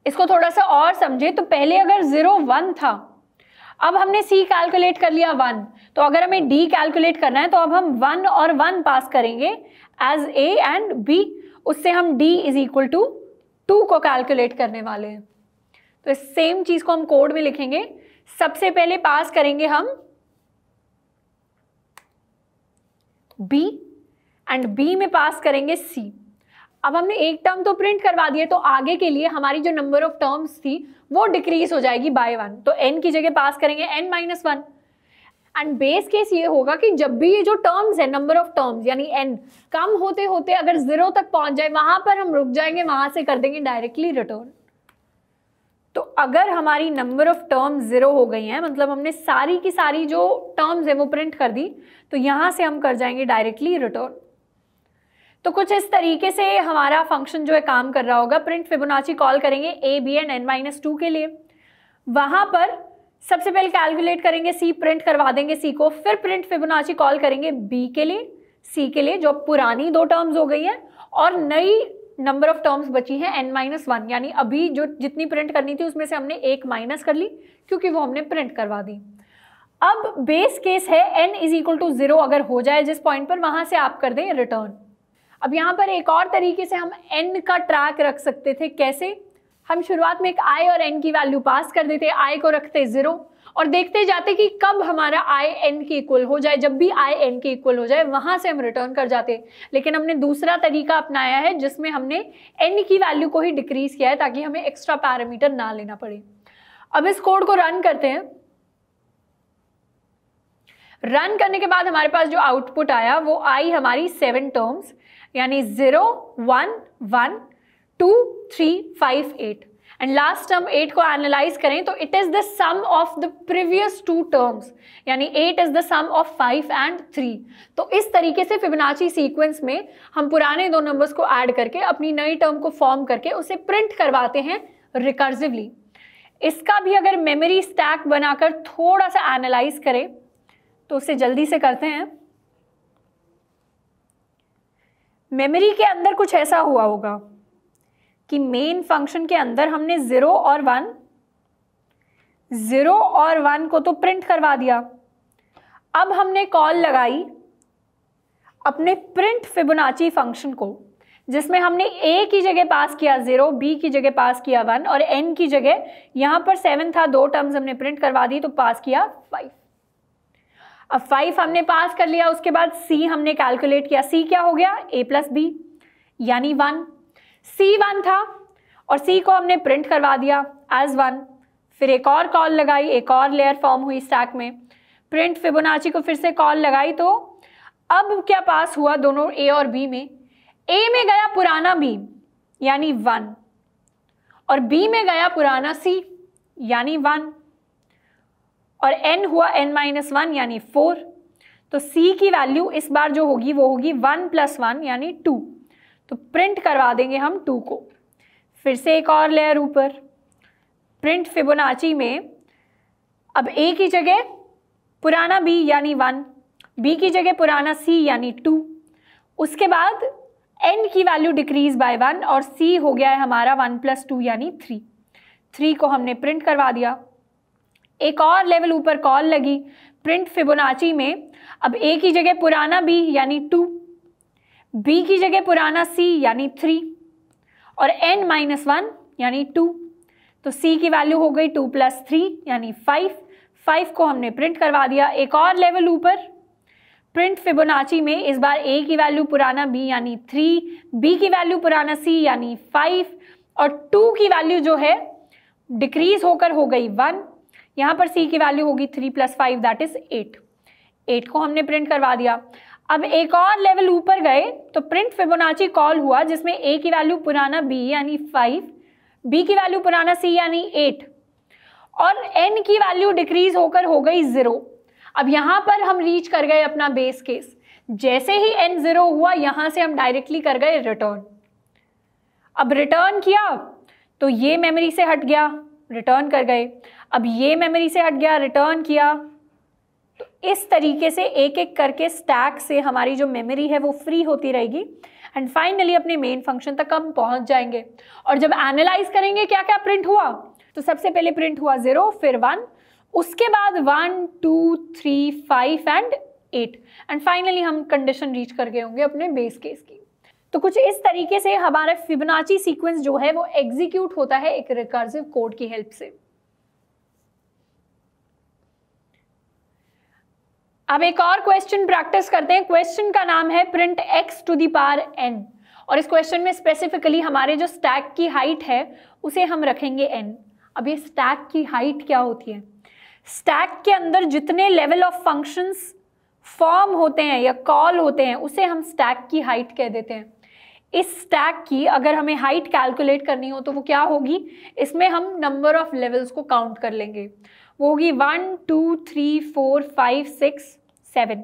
इसको थोड़ा सा और समझे तो पहले अगर ज़ीरो वन था अब हमने सी कैलकुलेट कर लिया वन तो अगर हमें डी कैलकुलेट करना है तो अब हम वन और वन पास करेंगे एज ए एंड बी उससे हम d is equal to two को कैलकुलेट करने वाले हैं तो इस सेम चीज़ को हम कोड में लिखेंगे सबसे पहले पास करेंगे हम बी एंड बी में पास करेंगे सी अब हमने एक टर्म तो प्रिंट करवा दिए तो आगे के लिए हमारी जो नंबर ऑफ टर्म्स थी वो डिक्रीज हो जाएगी बाय वन तो एन की जगह पास करेंगे n minus one and base case ये होगा कि जब भी ये जो टर्म्स है नंबर ऑफ टर्म्स यानी एन कम होते होते अगर जीरो तक पहुंच जाए वहां पर हम रुक जाएंगे वहां से कर देंगे डायरेक्टली रिटर्न तो अगर हमारी नंबर ऑफ टर्म्स जीरो हो गई हैं मतलब हमने सारी की सारी जो टर्म्स है वो प्रिंट कर दी तो यहां से हम कर जाएंगे डायरेक्टली रिटर्न तो कुछ इस तरीके से हमारा फंक्शन जो है काम कर रहा होगा प्रिंट फिबोनाची कॉल करेंगे a b and n minus two के लिए वहां पर सबसे पहले कैलकुलेट करेंगे सी प्रिंट करवा देंगे सी को फिर प्रिंट फिबोनाची कॉल करेंगे बी के लिए सी के लिए जो पुरानी दो टर्म्स हो गई है और नई नंबर ऑफ टर्म्स बची हैं एन माइनस वन यानी अभी जो जितनी प्रिंट करनी थी उसमें से हमने एक माइनस कर ली क्योंकि वो हमने प्रिंट करवा दी अब बेस केस है n is equal to zero अगर हो जाए जिस पॉइंट पर वहां से आप कर दें रिटर्न अब यहां पर एक और तरीके से हम एन का ट्रैक रख सकते थे कैसे हम शुरुआत में एक आई और एन की वैल्यू पास कर देते आई को रखते ज़ीरो और देखते जाते कि कब हमारा आई एन के इक्वल हो जाए जब भी आई एन के इक्वल हो जाए वहां से हम रिटर्न कर जाते लेकिन हमने दूसरा तरीका अपनाया है जिसमें हमने एन की वैल्यू को ही डिक्रीज़ किया है ताकि हमें एक्स्ट्रा पैरामीटर ना लेना पड़े अब इस कोड को रन करते हैं रन करने के बाद हमारे पास जो आउटपुट आया वो आई हमारी सेवन टर्म्स यानी zero one one two three five eight and last term eight को एनालाइज करें तो it is the sum of the previous two terms यानी eight is the sum of five and three तो इस तरीके से फिबनाची sequence में हम पुराने दो नंबर्स को ऐड करके अपनी नई टर्म को फॉर्म करके उसे प्रिंट करवाते हैं रिकर्सिवली इसका भी अगर मेमोरी स्टैक बनाकर थोड़ा सा एनालाइज करें तो उसे जल्दी से करते हैं मेमोरी के अंदर कुछ ऐसा हुआ होगा कि मेन फंक्शन के अंदर हमने ज़ीरो और वन ज़ीरो और वन को तो प्रिंट करवा दिया अब हमने कॉल लगाई अपने प्रिंट फिबोनाची फंक्शन को जिसमें हमने ए की जगह पास किया ज़ीरो बी की जगह पास किया वन और एन की जगह यहां पर सेवन था दो टर्म्स हमने प्रिंट करवा दी तो पास किया फाइव अब फाइव हमने पास कर लिया उसके बाद सी हमने कैलकुलेट किया सी क्या हो गया ए प्लस बी यानी वन सी वन था और सी को हमने प्रिंट करवा दिया एज वन फिर एक और कॉल लगाई एक और लेयर फॉर्म हुई स्टैक में प्रिंट फिबोनाची को फिर से कॉल लगाई तो अब क्या पास हुआ दोनों ए और बी में ए में गया पुराना बी यानी वन और बी में गया पुराना सी यानी वन और एन हुआ एन माइनस वन यानी फोर तो सी की वैल्यू इस बार जो होगी वो होगी वन प्लस वन यानी टू तो प्रिंट करवा देंगे हम टू को फिर से एक और लेयर ऊपर प्रिंट फिबोनाची में अब ए की जगह पुराना बी यानी वन बी की जगह पुराना सी यानी टू उसके बाद एन की वैल्यू डिक्रीज बाय वन और सी हो गया है हमारा वन प्लस टू यानी थ्री थ्री को हमने प्रिंट करवा दिया एक और लेवल ऊपर कॉल लगी प्रिंट फिबोनाची में अब ए की जगह पुराना बी यानी टू बी की जगह पुराना सी यानी थ्री और एन माइनस वन यानी टू तो सी की वैल्यू हो गई टू प्लस थ्री यानी फाइव फाइव को हमने प्रिंट करवा दिया एक और लेवल ऊपर प्रिंट फिबोनाची में इस बार ए की वैल्यू पुराना बी यानी थ्री बी की वैल्यू पुराना सी यानी फाइव और टू की वैल्यू जो है डिक्रीज होकर हो गई वन यहाँ पर सी की वैल्यू होगी three plus five that is eight eight को हमने प्रिंट करवा दिया अब एक और लेवल ऊपर गए तो प्रिंट फिबोनाची कॉल हुआ जिसमें ए की वैल्यू पुराना बी यानी फाइव बी की वैल्यू पुराना सी यानी एट और एन की वैल्यू डिक्रीज होकर हो गई ज़ीरो अब यहां पर हम रीच कर गए अपना बेस केस जैसे ही एन ज़ीरो हुआ यहां से हम डायरेक्टली कर गए रिटर्न अब रिटर्न किया तो ये मेमोरी से हट गया रिटर्न कर गए अब ये मेमोरी से हट गया रिटर्न किया तो इस तरीके से एक एक करके स्टैक से हमारी जो मेमोरी है वो फ्री होती रहेगी एंड फाइनली अपने मेन फंक्शन तक हम पहुंच जाएंगे और जब एनालाइज करेंगे क्या क्या प्रिंट हुआ तो सबसे पहले प्रिंट हुआ ज़ीरो फिर वन उसके बाद one two three five and eight and finally हम कंडीशन रीच कर गए होंगे अपने बेस केस की तो कुछ इस तरीके से हमारा फिबनाची सीक्वेंस जो है वो एग्जीक्यूट होता है एक रिकर्सिव कोड की हेल्प से अब एक और क्वेश्चन प्रैक्टिस करते हैं क्वेश्चन का नाम है print x to the power n और इस क्वेश्चन में स्पेसिफिकली हमारे जो स्टैक की हाइट है उसे हम रखेंगे एन अब ये स्टैक की हाइट क्या होती है स्टैक के अंदर जितने लेवल ऑफ फंक्शंस फॉर्म होते हैं या कॉल होते हैं उसे हम स्टैक की हाइट कह देते हैं इस स्टैक की अगर हमें हाइट कैलकुलेट करनी हो तो वो क्या होगी इसमें हम नंबर ऑफ लेवल्स को काउंट कर लेंगे वो होगी one two three four five six seven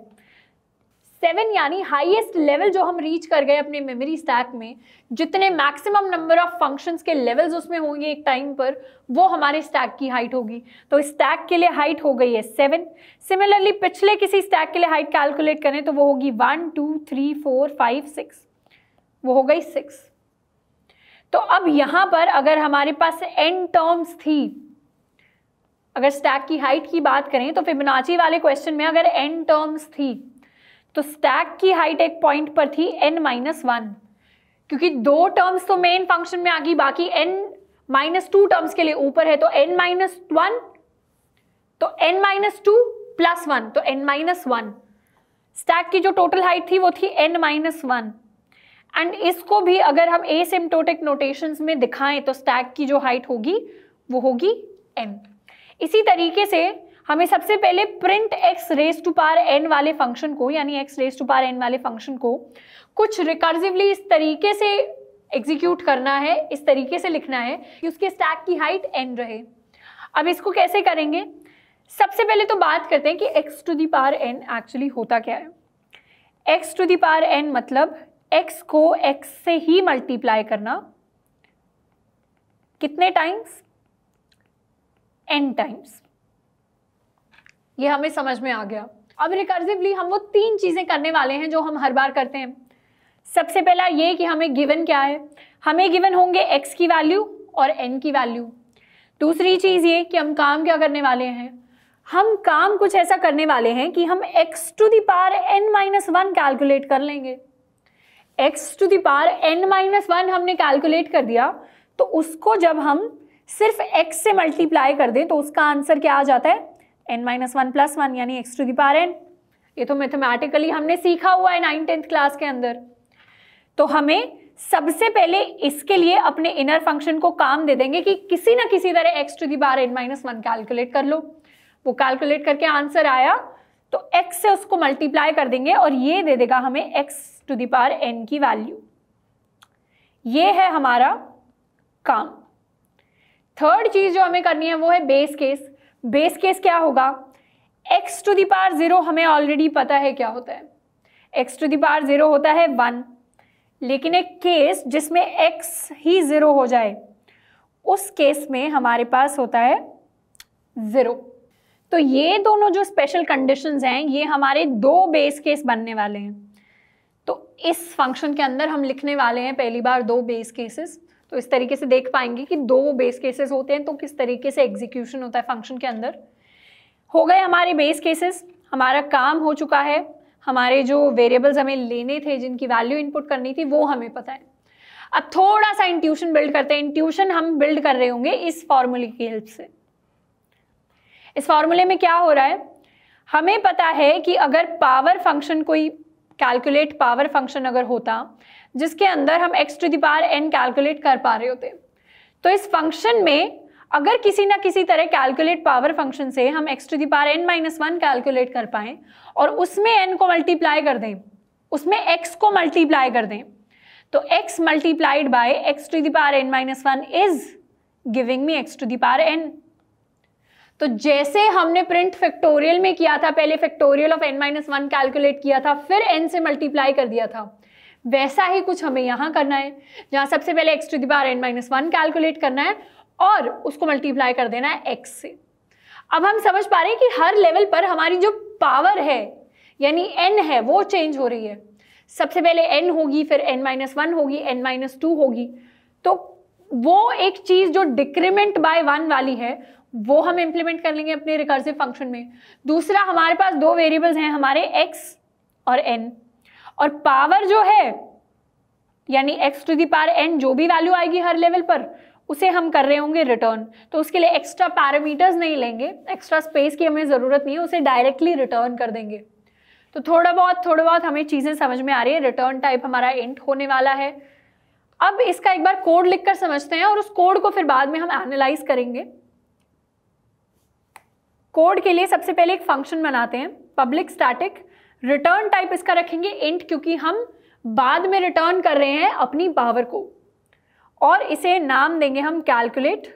seven यानी हाईएस्ट लेवल जो हम रीच कर गए अपने मेमोरी स्टैक में जितने मैक्सिमम नंबर ऑफ फंक्शंस के लेवल्स उसमें होंगे एक टाइम पर वो हमारे स्टैक की हाइट होगी तो इस स्टैक के लिए हाइट हो गई है सेवन सिमिलरली पिछले किसी स्टैक के लिए हाइट कैलकुलेट करें तो वो होगी one two three four five six वो हो गई सिक्स तो अब यहां पर अगर हमारे पास एन टर्म्स थी अगर स्टैक की हाइट की बात करें तो फिबोनाची वाले क्वेश्चन में अगर एन टर्म्स थी तो स्टैक की हाइट एक पॉइंट पर थी एन माइनस वन क्योंकि दो टर्म्स तो मेन फंक्शन में आ गई बाकी एन माइनस टू टर्म्स के लिए ऊपर है तो एन माइनस वन तो n minus two plus one तो एन माइनस वन स्टैक की जो टोटल हाइट थी वो थी एन माइनस वन एंड इसको भी अगर हम एसिम्टोटिक नोटेशंस में दिखाएं तो स्टैक की जो हाइट होगी वो होगी एन इसी तरीके से हमें सबसे पहले print x raise to power n वाले फंक्शन को यानी x raise to power n वाले फंक्शन को कुछ रिकर्जिवली इस तरीके से एग्जीक्यूट करना है इस तरीके से लिखना है कि उसके स्टैक की हाइट एन रहे अब इसको कैसे करेंगे सबसे पहले तो बात करते हैं कि x to the power n actually होता क्या है x to the power n मतलब एक्स को एक्स से ही मल्टीप्लाई करना कितने टाइम्स एन टाइम्स ये हमें समझ में आ गया अब रिकर्सिवली हम वो तीन चीज़ें करने वाले हैं जो हम हर बार करते हैं सबसे पहला ये कि हमें गिवन क्या है हमें गिवन होंगे एक्स की वैल्यू और एन की वैल्यू दूसरी चीज़ ये कि हम काम क्या करने वाले हैं हम काम कुछ ऐसा करने वाले हैं कि हम x to the power n minus one calculate कर लेंगे x to the power n minus one हमने कैलकुलेट कर दिया तो उसको जब हम सिर्फ x से मल्टीप्लाई कर दें तो उसका आंसर क्या आ जाता है n minus one plus one यानी एक्स टू दावर एन ये तो मैथमेटिकली हमने सीखा हुआ है नाइन टेंथ क्लास के अंदर तो हमें सबसे पहले इसके लिए अपने इनर फंक्शन को काम दे देंगे कि किसी ना किसी तरह x to the power n minus one calculate कर लो वो कैलकुलेट करके आंसर आया तो x से उसको मल्टीप्लाई कर देंगे और ये दे देगा हमें x टू दावर एन की वैल्यू ये है हमारा काम थर्ड चीज़ जो हमें करनी है वो है बेस केस बेस केस क्या होगा एक्स टू पार ज़ीरो हमें ऑलरेडी पता है क्या होता है एक्स टू दार ज़ीरो होता है वन लेकिन एक केस जिसमें एक्स ही ज़ीरो हो जाए उस केस में हमारे पास होता है ज़ीरो तो ये दोनों जो स्पेशल कंडीशंस हैं ये हमारे दो बेस केस बनने वाले हैं तो इस फंक्शन के अंदर हम लिखने वाले हैं पहली बार दो बेस केसेस तो इस तरीके से देख पाएंगे कि दो बेस केसेस होते हैं तो किस तरीके से एग्जीक्यूशन होता है फंक्शन के अंदर हो गए हमारे बेस केसेस हमारा काम हो चुका है हमारे जो वेरिएबल्स हमें लेने थे जिनकी वैल्यू इनपुट करनी थी वो हमें पता है अब थोड़ा सा इंट्यूशन बिल्ड करते हैं इंट्यूशन हम बिल्ड कर रहे होंगे इस फॉर्मूले की हेल्प से इस फॉर्मूले में क्या हो रहा है हमें पता है कि अगर पावर फंक्शन कोई कैलकुलेट पावर फंक्शन अगर होता जिसके अंदर हम x to the power n calculate कर पा रहे होते तो इस फंक्शन में अगर किसी ना किसी तरह कैलकुलेट पावर फंक्शन से हम x to the power n minus one calculate कर पाए और उसमें एन को मल्टीप्लाई कर दें उसमें एक्स को मल्टीप्लाई कर दें तो x multiplied by x to the power n minus one is giving me x to the power n तो जैसे हमने प्रिंट फैक्टोरियल में किया था पहले factorial of n minus one calculate किया था फिर एन से मल्टीप्लाई कर दिया था वैसा ही कुछ हमें यहाँ करना है जहाँ सबसे पहले एक्स टू दार एन माइनस वन कैलकुलेट करना है और उसको मल्टीप्लाई कर देना है एक्स से अब हम समझ पा रहे हैं कि हर लेवल पर हमारी जो पावर है यानी एन है वो चेंज हो रही है सबसे पहले एन होगी फिर एन माइनस वन होगी एन माइनस टू होगी तो वो एक चीज़ जो डिक्रीमेंट बाय वन वाली है वो हम इम्प्लीमेंट कर लेंगे अपने रिकर्सिव फंक्शन में दूसरा हमारे पास दो वेरिएबल्स हैं हमारे एक्स और एन और पावर जो है यानी x to the power n जो भी वैल्यू आएगी हर लेवल पर उसे हम कर रहे होंगे रिटर्न तो उसके लिए एक्स्ट्रा पैरामीटर्स नहीं लेंगे एक्स्ट्रा स्पेस की हमें ज़रूरत नहीं है उसे डायरेक्टली रिटर्न कर देंगे तो थोड़ा बहुत थोड़ा बहुत हमें चीज़ें समझ में आ रही है रिटर्न टाइप हमारा इंट होने वाला है अब इसका एक बार कोड लिखकर समझते हैं और उस कोड को फिर बाद में हम एनालाइज करेंगे कोड के लिए सबसे पहले एक फंक्शन बनाते हैं पब्लिक स्टैटिक रिटर्न टाइप इसका रखेंगे इंट क्योंकि हम बाद में रिटर्न कर रहे हैं अपनी पावर को और इसे नाम देंगे हम कैलकुलेट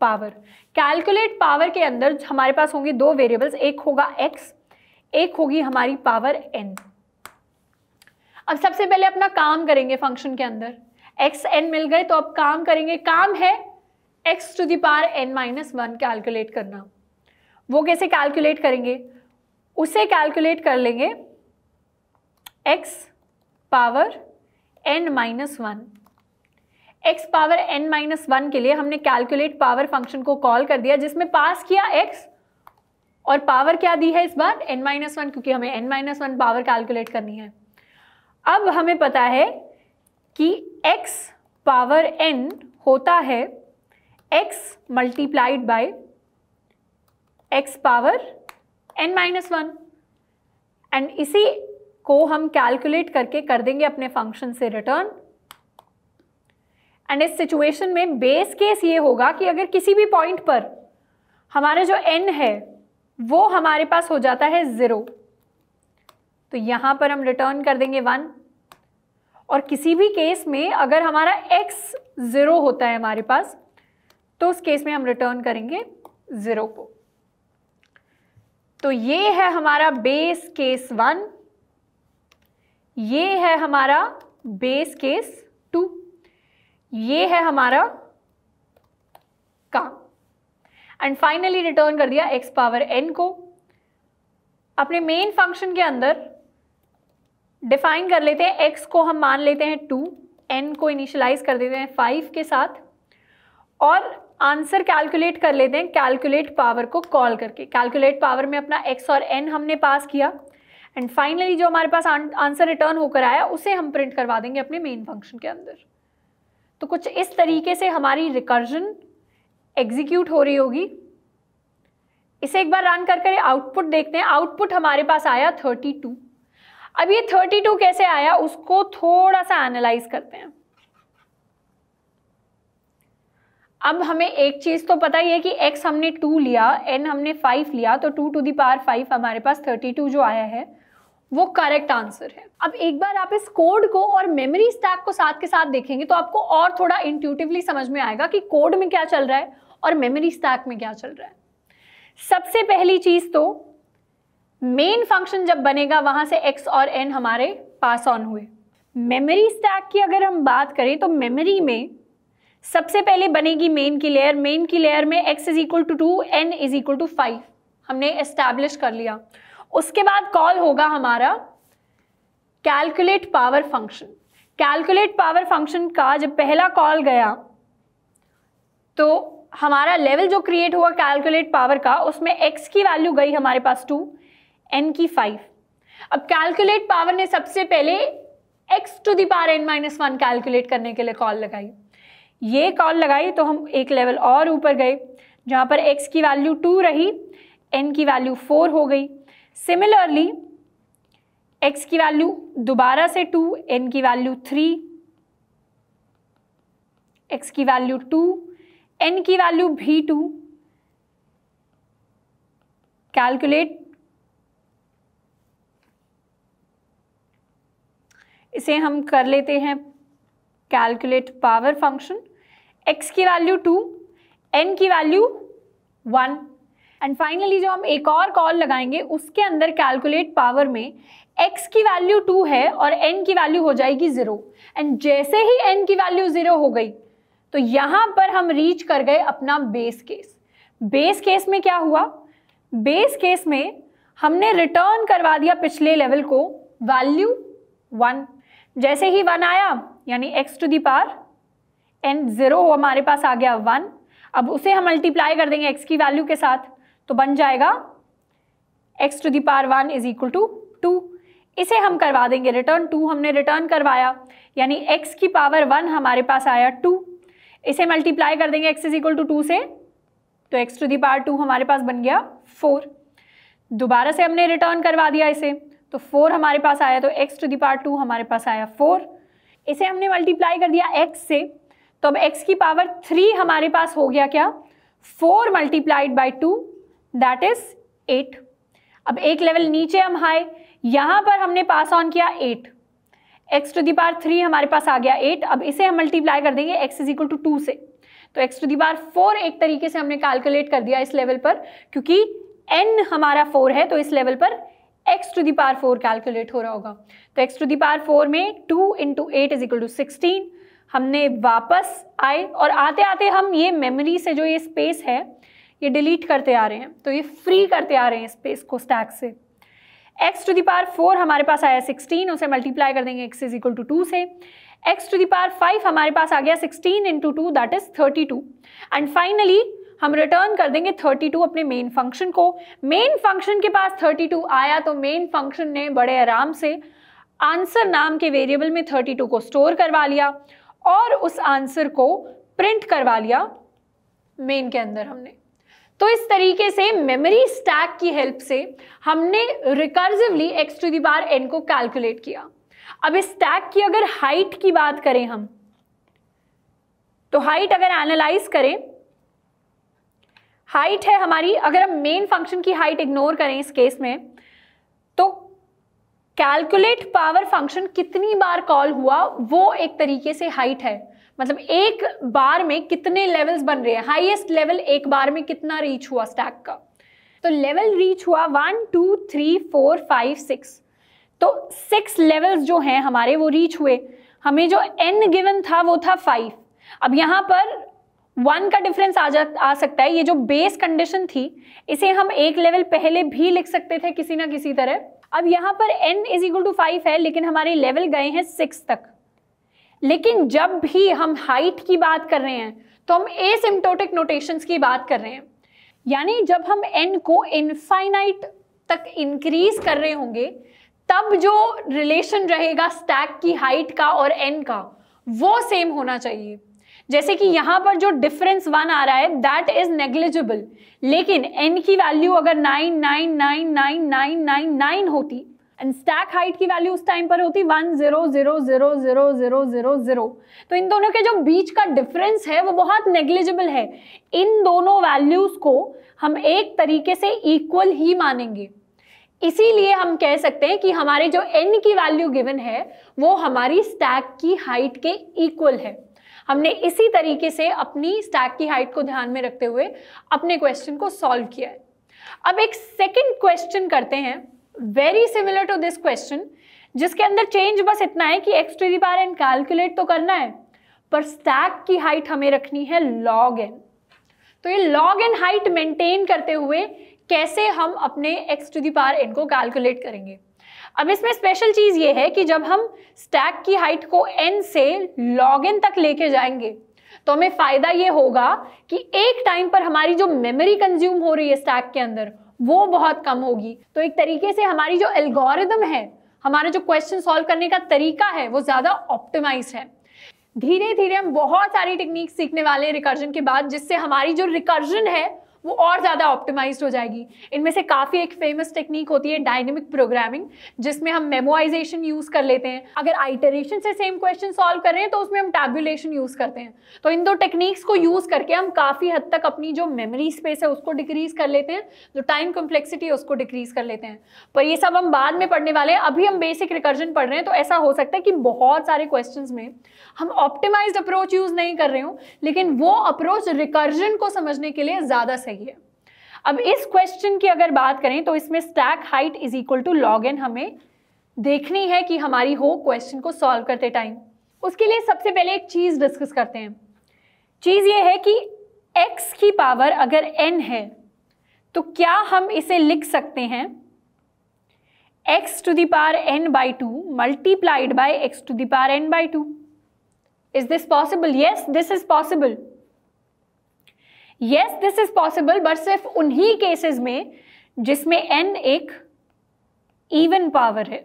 पावर कैलकुलेट पावर के अंदर हमारे पास होंगे दो वेरिएबल्स एक होगा एक्स एक होगी हमारी पावर एन अब सबसे पहले अपना काम करेंगे फंक्शन के अंदर एक्स एन मिल गए तो अब काम करेंगे काम है x to the power n minus one calculate करना वो कैसे कैलकुलेट करेंगे उसे कैलकुलेट कर लेंगे x power n minus one x power n minus one के लिए हमने कैलकुलेट पावर फंक्शन को कॉल कर दिया जिसमें पास किया एक्स और पावर क्या दी है इस बार एन माइनस वन क्योंकि हमें n minus one power calculate करनी है अब हमें पता है कि एक्स पावर एन होता है x multiplied by x power n minus one and इसी को हम कैलकुलेट करके कर देंगे अपने फंक्शन से रिटर्न एंड इस सिचुएशन में बेस केस ये होगा कि अगर किसी भी पॉइंट पर हमारा जो एन है वो हमारे पास हो जाता है ज़ीरो तो यहाँ पर हम रिटर्न कर देंगे वन और किसी भी केस में अगर हमारा एक्स ज़ीरो होता है हमारे पास तो उस केस में हम रिटर्न करेंगे ज़ीरो को तो ये है हमारा बेस केस वन ये है हमारा बेस केस टू ये है हमारा काम एंड फाइनली रिटर्न कर दिया एक्स पावर एन को अपने मेन फंक्शन के अंदर डिफाइन कर लेते हैं एक्स को हम मान लेते हैं टू एन को इनिशलाइज कर देते हैं फाइव के साथ और आंसर कैलकुलेट कर लेते हैं कैलकुलेट पावर को कॉल करके कैलकुलेट पावर में अपना एक्स और एन हमने पास किया एंड फाइनली जो हमारे पास आंसर रिटर्न होकर आया उसे हम प्रिंट करवा देंगे अपने मेन फंक्शन के अंदर तो कुछ इस तरीके से हमारी रिकर्जन एग्जीक्यूट हो रही होगी इसे एक बार रन कर कर आउटपुट देखते हैं आउटपुट हमारे पास आया 32 अब ये 32 कैसे आया उसको थोड़ा सा एनालाइज करते हैं अब हमें एक चीज़ तो पता ही है कि x हमने टू लिया n हमने फाइव लिया तो टू टू पार फाइव हमारे पास थर्टी टू जो आया है वो करेक्ट आंसर है अब एक बार आप इस कोड को और मेमोरी स्टैक को साथ के साथ देखेंगे तो आपको और थोड़ा इंट्यूटिवली समझ में आएगा कि कोड में क्या चल रहा है और मेमोरी स्टैक में क्या चल रहा है सबसे पहली चीज़ तो मेन फंक्शन जब बनेगा वहाँ से x और n हमारे पास ऑन हुए मेमोरी स्टैक की अगर हम बात करें तो मेमोरी में सबसे पहले बनेगी मेन की लेयर मेन की लेयर में x is equal to two n is equal to five हमने एस्टैब्लिश कर लिया उसके बाद कॉल होगा हमारा calculate power function calculate power function का जब पहला कॉल गया तो हमारा लेवल जो क्रिएट हुआ कैलकुलेट पावर का उसमें x की वैल्यू गई हमारे पास टू n की फाइव अब कैलकुलेट पावर ने सबसे पहले x to the power n minus one calculate करने के लिए कॉल लगाई ये कॉल लगाई तो हम एक लेवल और ऊपर गए जहाँ पर x की वैल्यू टू रही n की वैल्यू फोर हो गई सिमिलरली x की वैल्यू दोबारा से टू n की वैल्यू थ्री x की वैल्यू टू n की वैल्यू भी टू कैलकुलेट इसे हम कर लेते हैं कैलकुलेट पावर फंक्शन एक्स की वैल्यू टू एन की वैल्यू वन एंड फाइनली जो हम एक और कॉल लगाएंगे उसके अंदर कैलकुलेट पावर में x की वैल्यू टू है और n की वैल्यू हो जाएगी ज़ीरो एंड जैसे ही n की वैल्यू ज़ीरो हो गई तो यहाँ पर हम रीच कर गए अपना बेस केस बेस केस में क्या हुआ बेस केस में हमने रिटर्न करवा दिया पिछले लेवल को वैल्यू वन जैसे ही वन आया यानी x to the power and zero हमारे पास आ गया वन अब उसे हम मल्टीप्लाई कर देंगे एक्स की वैल्यू के साथ तो बन जाएगा x to the power one is equal to two इसे हम करवा देंगे रिटर्न टू हमने रिटर्न करवाया यानी एक्स की पावर वन हमारे पास आया टू इसे मल्टीप्लाई कर देंगे x is equal to two से तो एक्स टू दावर टू हमारे पास बन गया फोर दोबारा से हमने रिटर्न करवा दिया इसे तो फोर हमारे पास आया तो एक्स टू दावर टू हमारे पास आया फोर इसे हमने मल्टीप्लाई कर दिया एक्स से तो अब x की पावर थ्री हमारे पास हो गया क्या four multiplied by two that is eight अब एक लेवल नीचे हम हाई यहां पर हमने पास ऑन किया eight x to the power three हमारे पास आ गया एट अब इसे हम मल्टीप्लाई कर देंगे x is equal to two से तो x to the power four एक तरीके से हमने कैलकुलेट कर दिया इस लेवल पर क्योंकि एन हमारा फोर है तो इस लेवल पर x to the power four calculate हो रहा होगा तो x to the power four में two into eight is equal to sixteen हमने वापस आए और आते आते हम ये मेमोरी से जो ये स्पेस है ये डिलीट करते आ रहे हैं तो ये फ्री करते आ रहे हैं स्पेस को स्टैक से x to the power four हमारे पास आया सिक्सटीन उसे मल्टीप्लाई कर देंगे x is equal to two से एक्स टू पार फाइव हमारे पास आ गया sixteen into two that is thirty two and finally हम रिटर्न कर देंगे 32 अपने मेन फंक्शन को मेन फंक्शन के पास 32 आया तो मेन फंक्शन ने बड़े आराम से आंसर नाम के वेरिएबल में 32 को स्टोर करवा लिया और उस आंसर को प्रिंट करवा लिया मेन के अंदर हमने तो इस तरीके से मेमोरी स्टैक की हेल्प से हमने recursively x to the power n को कैलकुलेट किया अब इस स्टैक की अगर हाइट की बात करें हम तो हाइट अगर एनालाइज करें हाइट है हमारी अगर हम मेन फंक्शन की हाइट इग्नोर करें इस केस में तो कैलकुलेट पावर फंक्शन कितनी बार कॉल हुआ वो एक तरीके से हाइट है मतलब एक बार में कितने लेवल्स बन रहे हैं हाईएस्ट लेवल एक बार में कितना रीच हुआ स्टैक का तो लेवल रीच हुआ one two three four five six तो सिक्स लेवल्स जो हैं हमारे वो रीच हुए हमें जो एन गिवन था वो था फाइव अब यहाँ पर वन का डिफरेंस आ जा आ सकता है ये जो बेस कंडीशन थी इसे हम एक लेवल पहले भी लिख सकते थे किसी ना किसी तरह अब यहां पर n is equal to five है लेकिन हमारे लेवल गए हैं सिक्स तक लेकिन जब भी हम हाइट की बात कर रहे हैं तो हम सिमटोटिक नोटेशन की बात कर रहे हैं यानी जब हम एन को इनफाइनाइट तक इंक्रीज कर रहे होंगे तब जो रिलेशन रहेगा स्टैक की हाइट का और एन का वो सेम होना चाहिए जैसे कि यहाँ पर जो डिफरेंस वन आ रहा है दैट इज नेग्लिजिबल लेकिन एन की वैल्यू अगर nine nine nine nine nine nine nine होती एंड स्टैक हाइट की वैल्यू उस टाइम पर होती one zero zero zero zero zero zero zero तो इन दोनों के जो बीच का डिफरेंस है वो बहुत नेग्लिजिबल है इन दोनों वैल्यूज को हम एक तरीके से इक्वल ही मानेंगे इसीलिए हम कह सकते हैं कि हमारे जो एन की वैल्यू गिवन है वो हमारी स्टैक की हाइट के इक्वल है हमने इसी तरीके से अपनी स्टैक की हाइट को ध्यान में रखते हुए अपने क्वेश्चन को सॉल्व किया है अब एक सेकंड क्वेश्चन करते हैं very similar to this question जिसके अंदर चेंज बस इतना है कि x to the power n calculate तो करना है पर स्टैक की हाइट हमें रखनी है लॉग एन तो ये लॉग एन हाइट मेंटेन करते हुए कैसे हम अपने x to the power n को कैलकुलेट करेंगे अब इसमें स्पेशल चीज़ ये है कि जब हम स्टैक की हाइट को एन से लॉग इन तक लेके जाएंगे तो हमें फ़ायदा ये होगा कि एक टाइम पर हमारी जो मेमोरी कंज्यूम हो रही है स्टैक के अंदर वो बहुत कम होगी तो एक तरीके से हमारी जो एल्गोरिदम है हमारा जो क्वेश्चन सॉल्व करने का तरीका है वो ज़्यादा ऑप्टिमाइज है धीरे धीरे हम बहुत सारी टेक्निक सीखने वाले हैं रिकर्जन के बाद जिससे हमारी जो रिकर्जन है वो और ज़्यादा ऑप्टिमाइज हो जाएगी इनमें से काफ़ी एक फेमस टेक्निक होती है डायनेमिक प्रोग्रामिंग जिसमें हम मेमोइजेशन यूज़ कर लेते हैं अगर आइटरेशन से सेम क्वेश्चन सॉल्व कर रहे हैं तो उसमें हम टैबुलेशन यूज़ करते हैं तो इन दो टेक्निक्स को यूज़ करके हम काफ़ी हद तक अपनी जो मेमोरी स्पेस है उसको डिक्रीज कर लेते हैं जो टाइम कॉम्प्लेक्सिटी है उसको डिक्रीज कर लेते हैं पर ये सब हम बाद में पढ़ने वाले हैं अभी हम बेसिक रिकर्जन पढ़ रहे हैं तो ऐसा हो सकता है कि बहुत सारे क्वेश्चन में हम ऑप्टिमाइज अप्रोच यूज़ नहीं कर रहे हो लेकिन वो अप्रोच रिकर्जन को समझने के लिए ज़्यादा सही चाहिए अब इस क्वेश्चन की अगर बात करें तो इसमें stack height is equal to log n हमें देखनी है कि हमारी हो क्वेश्चन को सॉल्व करते टाइम उसके लिए सबसे पहले एक चीज़ डिस्कस करते हैं चीज़ ये है कि x की पावर अगर n है तो क्या हम इसे लिख सकते हैं x to the power n by two multiplied by x to the power n by two is this possible yes this is possible yes this is possible but सिर्फ उन्हीं केसेस में जिसमें एन एक इवन पावर है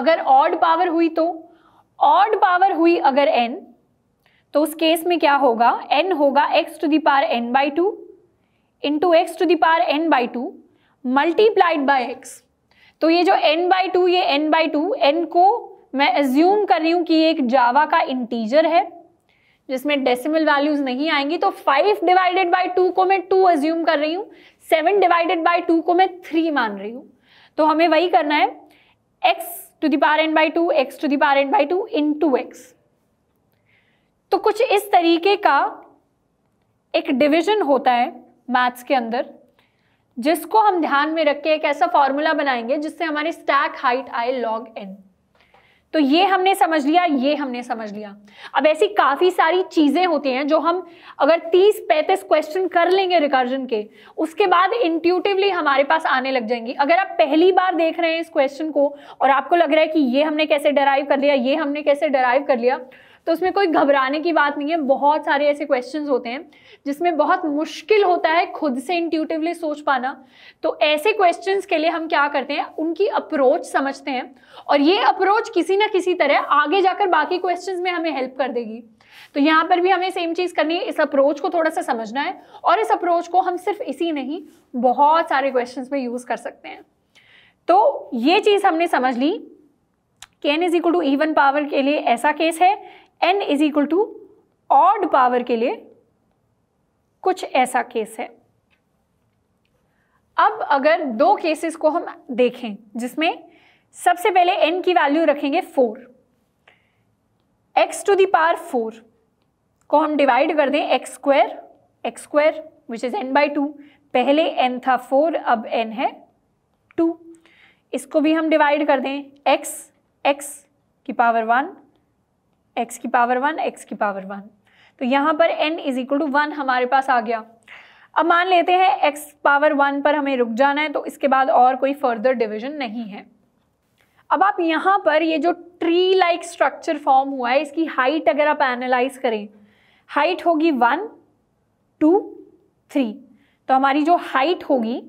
अगर ऑड पावर हुई तो odd power हुई अगर एन तो उस केस में क्या होगा एन होगा एक्स टू दार n by two into x to दार n by two multiplied by x तो ये जो एन बाई टू ये एन बाई टू एन को मैं एज्यूम कर रही हूं कि ये एक जावा का इंटीजर है जिसमें डेसिमल वैल्यूज नहीं आएंगी तो फाइव डिवाइडेड बाई टू को मैं टू एज्यूम कर रही हूँ सेवन डिवाइडेड बाई टू को मैं थ्री मान रही हूँ तो हमें वही करना है एक्स टू दार n by two x to दार n by two into x तो कुछ इस तरीके का एक डिविजन होता है मैथ्स के अंदर जिसको हम ध्यान में रख के एक ऐसा फॉर्मूला बनाएंगे जिससे हमारी स्टैक हाइट आए लॉग एन तो ये हमने समझ लिया ये हमने समझ लिया अब ऐसी काफ़ी सारी चीज़ें होती हैं जो हम अगर 30-35 क्वेश्चन कर लेंगे रिकर्जन के उसके बाद इंट्यूटिवली हमारे पास आने लग जाएंगी अगर आप पहली बार देख रहे हैं इस क्वेश्चन को और आपको लग रहा है कि ये हमने कैसे डराइव कर लिया ये हमने कैसे डराइव कर लिया तो उसमें कोई घबराने की बात नहीं है बहुत सारे ऐसे क्वेश्चन होते हैं जिसमें बहुत मुश्किल होता है खुद से इंट्यूटिवली सोच पाना तो ऐसे क्वेश्चन के लिए हम क्या करते हैं उनकी अप्रोच समझते हैं और ये अप्रोच किसी ना किसी तरह आगे जाकर बाकी क्वेश्चन में हमें हेल्प कर देगी तो यहाँ पर भी हमें सेम चीज़ करनी है इस अप्रोच को थोड़ा सा समझना है और इस अप्रोच को हम सिर्फ इसी नहीं बहुत सारे क्वेश्चन में यूज़ कर सकते हैं तो ये चीज़ हमने समझ ली के n is equal to even power के लिए ऐसा केस है n is equal to odd power के लिए कुछ ऐसा केस है अब अगर दो केसेस को हम देखें जिसमें सबसे पहले एन की वैल्यू रखेंगे four x to power four को हम डिवाइड कर दें x square x square which is n by two पहले एन था फोर अब एन है टू इसको भी हम डिवाइड कर दें एक्स एक्स की पावर वन एक्स की पावर वन एक्स की पावर वन तो यहाँ पर n is equal to one हमारे पास आ गया अब मान लेते हैं एक्स पावर वन पर हमें रुक जाना है तो इसके बाद और कोई फर्दर डिविजन नहीं है अब आप यहाँ पर ये जो ट्री लाइक स्ट्रक्चर फॉर्म हुआ है इसकी हाइट अगर आप एनालाइज करें हाइट होगी वन टू थ्री तो हमारी जो हाइट होगी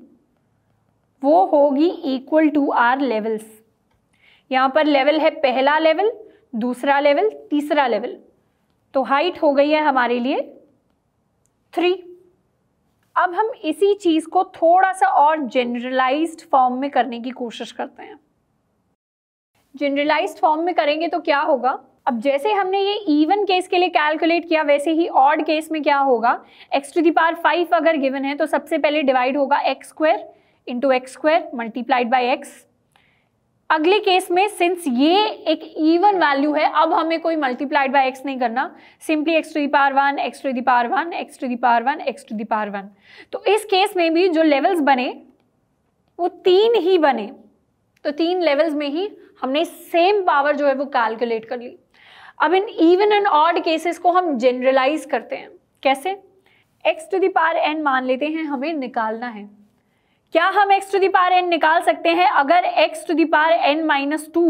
वो होगी इक्वल टू आर लेवल्स यहाँ पर लेवल है पहला लेवल दूसरा लेवल तीसरा लेवल तो हाइट हो गई है हमारे लिए थ्री अब हम इसी चीज़ को थोड़ा सा और जनरलाइज्ड फॉर्म में करने की कोशिश करते हैं जनरलाइज्ड फॉर्म में करेंगे तो क्या होगा अब जैसे हमने ये इवन केस के लिए कैलकुलेट किया वैसे ही ऑड केस में क्या होगा x to the power five अगर गिवन है तो सबसे पहले डिवाइड होगा x square into x square multiplied by x अगले केस में सिंस ये एक इवन वैल्यू है अब हमें कोई मल्टीप्लाइड बाय एक्स नहीं करना simply x to the power one x to the power one x to the power one x to the power one तो इस केस में भी जो लेवल्स बने वो तीन ही बने तो तीन लेवल्स में ही हमने सेम पावर जो है वो कैलकुलेट कर ली अब इन इवन एंड ऑड केसेस को हम जनरलाइज करते हैं कैसे एक्स टू दावर एन मान लेते हैं हमें निकालना है क्या हम x टू दावर n निकाल सकते हैं अगर x to the power n minus two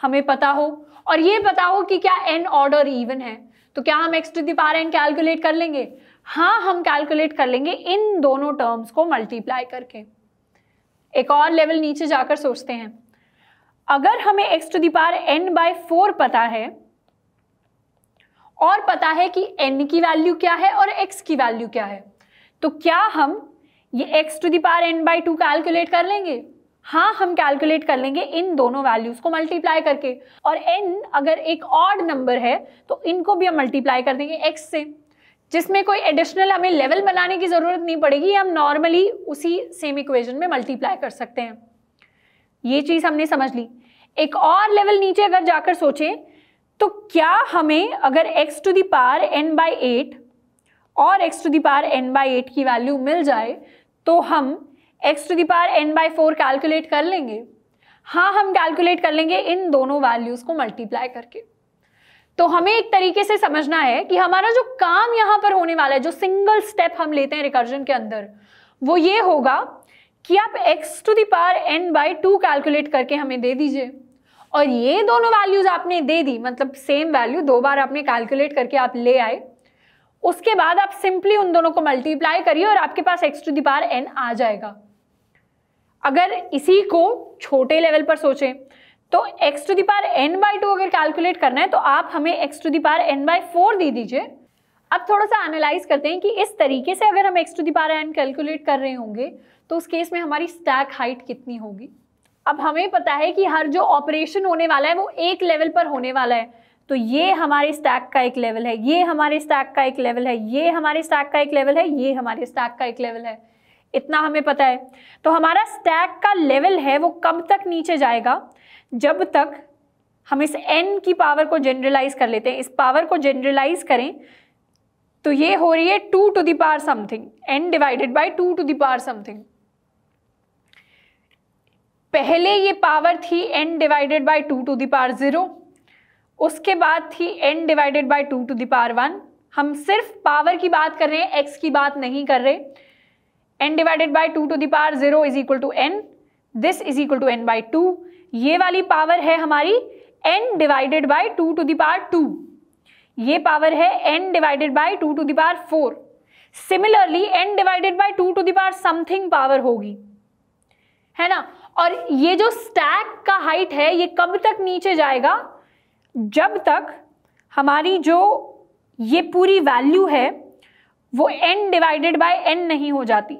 हमें पता हो और ये पता हो कि क्या n ऑर्डर इवन है तो क्या हम x to the power n calculate कर लेंगे हाँ हम कैलकुलेट कर लेंगे इन दोनों टर्म्स को मल्टीप्लाई करके एक और लेवल नीचे जाकर सोचते हैं अगर हमें x to the power n by four पता है और पता है कि n की वैल्यू क्या है और x की वैल्यू क्या है तो क्या हम ये x to the power n by two calculate कर लेंगे हाँ हम कैलकुलेट कर लेंगे इन दोनों वैल्यूज़ को मल्टीप्लाई करके और एन अगर एक ऑड नंबर है तो इनको भी हम मल्टीप्लाई कर देंगे एक्स से जिसमें कोई एडिशनल हमें लेवल बनाने की ज़रूरत नहीं पड़ेगी हम नॉर्मली उसी सेम इक्वेशन में मल्टीप्लाई कर सकते हैं ये चीज़ हमने समझ ली एक और लेवल नीचे अगर जाकर सोचें तो क्या हमें अगर x to the power N by eight और x to the power N by eight की वैल्यू मिल जाए तो हम एक्स टू दार एन बाई फोर कैलकुलेट कर लेंगे हाँ हम कैलकुलेट कर लेंगे इन दोनों वैल्यूज़ को मल्टीप्लाई करके तो हमें एक तरीके से समझना है कि हमारा जो काम यहाँ पर होने वाला है जो सिंगल स्टेप हम लेते हैं रिकर्जन के अंदर वो ये होगा कि आप x to the power n by two calculate करके हमें दे दीजिए और ये दोनों वैल्यूज आपने दे दी मतलब सेम वैल्यू दो बार आपने कैलकुलेट करके आप ले आए उसके बाद आप सिंपली उन दोनों को मल्टीप्लाई करिए और आपके पास एक्स टू दार एन आ जाएगा अगर इसी को छोटे लेवल पर सोचें तो x टू दार एन बाई टू अगर कैलकुलेट करना है तो आप हमें x टू दार एन बाई फोर दे दीजिए अब थोड़ा सा एनालाइज करते हैं कि इस तरीके से अगर हम x टू दार एन कैलकुलेट कर रहे होंगे तो उस केस में हमारी स्टैक हाइट कितनी होगी अब हमें पता है कि हर जो ऑपरेशन होने वाला है वो एक लेवल पर होने वाला है तो ये हमारे स्टैक का एक लेवल है ये हमारे स्टैक का एक लेवल है ये हमारे स्टैक का एक लेवल है ये हमारे स्टैक का एक लेवल है इतना हमें पता है तो हमारा स्टैक का लेवल है वो कब तक नीचे जाएगा जब तक हम इस एन की पावर को जनरलाइज कर लेते हैं इस पावर को जनरलाइज करें तो ये हो रही है two to the power something n divided by two to the power something पहले ये पावर थी n divided by two to the power zero उसके बाद थी n divided by two to the power one हम सिर्फ पावर की बात कर रहे हैं एक्स की बात नहीं कर रहे n divided by two to the power zero is equal to n this is equal to n by two ये वाली पावर है हमारी n divided by two to the power two ये पावर है n divided by two to the power four similarly n divided by two to the power something power होगी है ना और ये जो स्टैक का हाइट है ये कब तक नीचे जाएगा जब तक हमारी जो ये पूरी वैल्यू है वो एन डिवाइडेड बाय एन नहीं हो जाती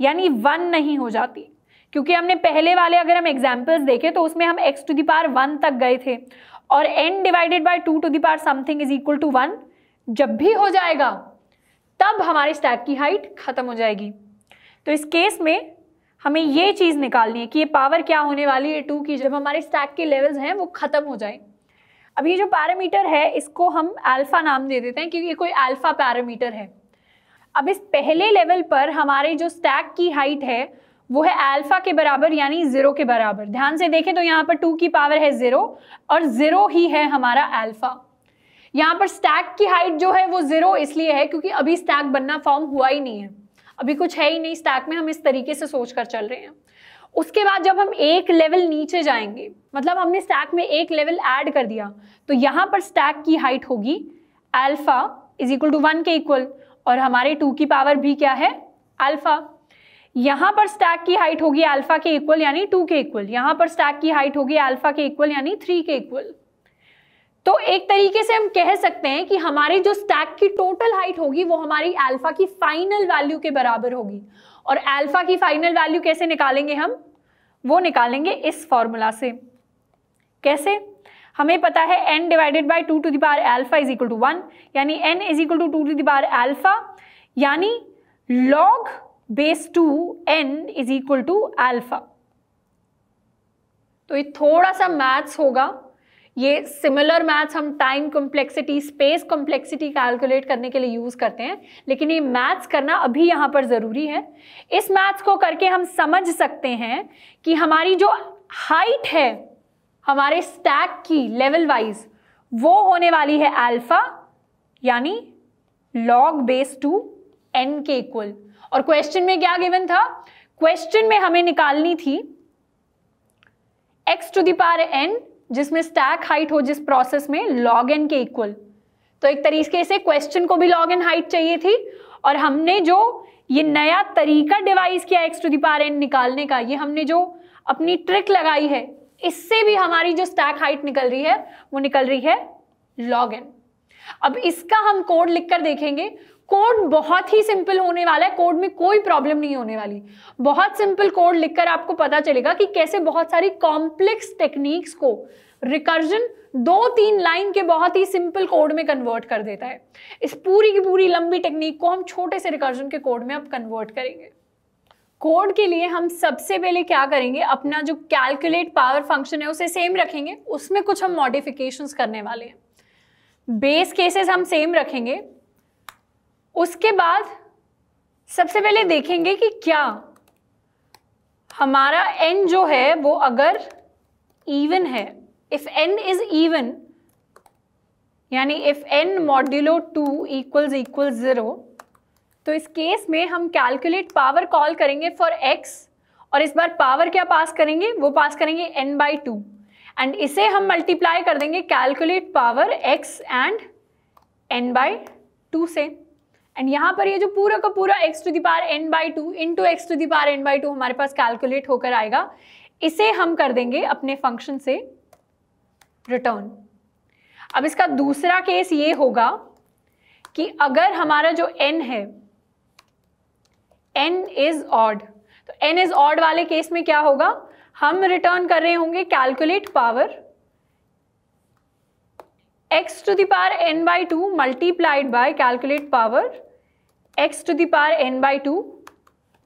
यानी वन नहीं हो जाती क्योंकि हमने पहले वाले अगर हम एग्जाम्पल्स देखें तो उसमें हम एक्स टू दार वन तक गए थे और n divided by two to the something is equal to one जब भी हो जाएगा तब हमारे स्टैक की हाइट ख़त्म हो जाएगी तो इस केस में हमें ये चीज़ निकालनी है कि ये पावर क्या होने वाली है टू की जब हमारे स्टैक के लेवल्स हैं वो ख़त्म हो जाएं अब ये जो पैरामीटर है इसको हम अल्फ़ा नाम दे देते हैं क्योंकि ये कोई अल्फ़ा पैरामीटर है अब इस पहले लेवल पर हमारे जो स्टैक की हाइट है वो है अल्फ़ा के बराबर यानी ज़ीरो के बराबर ध्यान से देखें तो यहाँ पर टू की पावर है ज़ीरो और ज़ीरो ही है हमारा अल्फ़ा यहाँ पर स्टैक की हाइट जो है वो ज़ीरो इसलिए है क्योंकि अभी स्टैक बनना फॉर्म हुआ ही नहीं है अभी कुछ है ही नहीं स्टैक में हम इस तरीके से सोच कर चल रहे हैं उसके बाद जब हम एक लेवल नीचे जाएंगे मतलब हमने स्टैक में एक लेवल ऐड कर दिया तो यहाँ पर स्टैक की हाइट होगी alpha is equal to one के इक्वल और हमारे टू की पावर भी क्या है अल्फा यहाँ पर स्टैक की हाइट होगी अल्फा के इक्वल यानी टू के इक्वल यहाँ पर स्टैक की हाइट होगी अल्फा के इक्वल यानी थ्री के इक्वल तो एक तरीके से हम कह सकते हैं कि हमारी जो स्टैक की टोटल हाइट होगी वो हमारी अल्फा की फाइनल वैल्यू के बराबर होगी और अल्फा की फाइनल वैल्यू कैसे निकालेंगे हम वो निकालेंगे इस फॉर्मूला से कैसे हमें पता है n divided by two to the alpha is equal to one यानी n is equal to two to the alpha यानी log base two n is equal to alpha तो ये थोड़ा सा मैथ्स होगा ये सिमिलर मैथ्स हम time complexity space complexity calculate करने के लिए यूज़ करते हैं लेकिन ये मैथ्स करना अभी यहाँ पर ज़रूरी है इस मैथ्स को करके हम समझ सकते हैं कि हमारी जो हाइट है हमारे स्टैक की लेवल वाइज वो होने वाली है अल्फा यानी लॉग बेस टू एन के इक्वल और क्वेश्चन में क्या गिवन था क्वेश्चन में हमें निकालनी थी एक्स टू दावर एन जिसमें स्टैक हाइट हो जिस प्रोसेस में लॉग एन के इक्वल तो एक तरीके से क्वेश्चन को भी लॉग एन हाइट चाहिए थी और हमने जो ये नया तरीका डिवाइस किया एक्स टू दार एन निकालने का ये हमने जो अपनी ट्रिक लगाई है इससे भी हमारी जो स्टैक हाइट निकल रही है वो निकल रही है लॉग एन अब इसका हम कोड लिखकर देखेंगे कोड बहुत ही सिंपल होने वाला है कोड में कोई प्रॉब्लम नहीं होने वाली बहुत सिंपल कोड लिखकर आपको पता चलेगा कि कैसे बहुत सारी कॉम्प्लेक्स टेक्निक्स को रिकर्जन दो तीन लाइन के बहुत ही सिंपल कोड में कन्वर्ट कर देता है इस पूरी की पूरी लंबी टेक्निक को हम छोटे से रिकर्जन के कोड में अब कन्वर्ट करेंगे कोड के लिए हम सबसे पहले क्या करेंगे अपना जो कैलकुलेट पावर फंक्शन है उसे सेम रखेंगे उसमें कुछ हम मॉडिफिकेशंस करने वाले हैं बेस केसेस हम सेम रखेंगे उसके बाद सबसे पहले देखेंगे कि क्या हमारा एन जो है वो अगर इवन है इफ एन इज इवन यानी if n modulo two equals equal zero तो इस केस में हम कैलकुलेट पावर कॉल करेंगे फॉर एक्स और इस बार पावर क्या पास करेंगे वो पास करेंगे एन बाई टू एंड इसे हम मल्टीप्लाई कर देंगे calculate power x and n by two से एंड यहाँ पर ये जो पूरा का पूरा एक्स टू दार n by two into x to दार एन बाई टू हमारे पास कैलकुलेट होकर आएगा इसे हम कर देंगे अपने फंक्शन से रिटर्न अब इसका दूसरा केस ये होगा कि अगर हमारा जो n है n इज ऑड तो n इज ऑड वाले केस में क्या होगा हम रिटर्न कर रहे होंगे calculate power x to the power n by two multiplied by calculate power x to the power N by two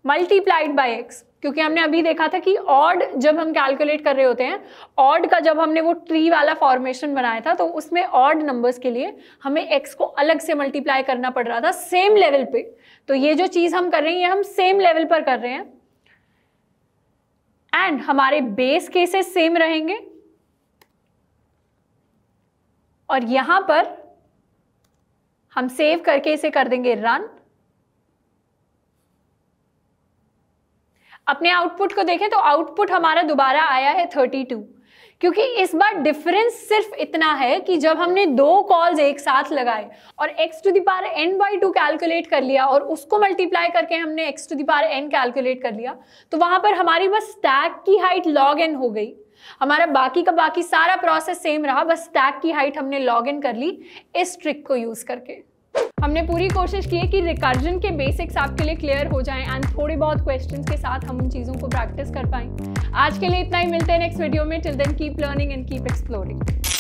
multiplied by x क्योंकि हमने अभी देखा था कि ऑड जब हम कैलकुलेट कर रहे होते हैं ऑड का जब हमने वो ट्री वाला फॉर्मेशन बनाया था तो उसमें ऑड नंबर्स के लिए हमें एक्स को अलग से मल्टीप्लाई करना पड़ रहा था सेम लेवल पे तो ये जो चीज़ हम कर रहे हैं ये हम सेम लेवल पर कर रहे हैं एंड हमारे बेस केसेस सेम रहेंगे और यहां पर हम सेव करके इसे कर देंगे रन अपने आउटपुट को देखें तो आउटपुट हमारा दोबारा आया है थर्टी टू क्योंकि इस बार डिफरेंस सिर्फ इतना है कि जब हमने दो कॉल्स एक साथ लगाए और x to the power n by two calculate कर लिया और उसको मल्टीप्लाई करके हमने x to the power n calculate कर लिया तो वहां पर हमारी बस स्टैक की हाइट लॉग एन हो गई हमारा बाकी का बाकी सारा प्रोसेस सेम रहा बस स्टैक की हाइट हमने लॉग इन कर ली इस ट्रिक को यूज करके हमने पूरी कोशिश की है कि रिकर्जन के बेसिक्स आपके लिए क्लियर हो जाएं एंड थोड़े बहुत क्वेश्चंस के साथ हम उन चीज़ों को प्रैक्टिस कर पाएं आज के लिए इतना ही मिलते हैं नेक्स्ट वीडियो में till then keep learning and keep exploring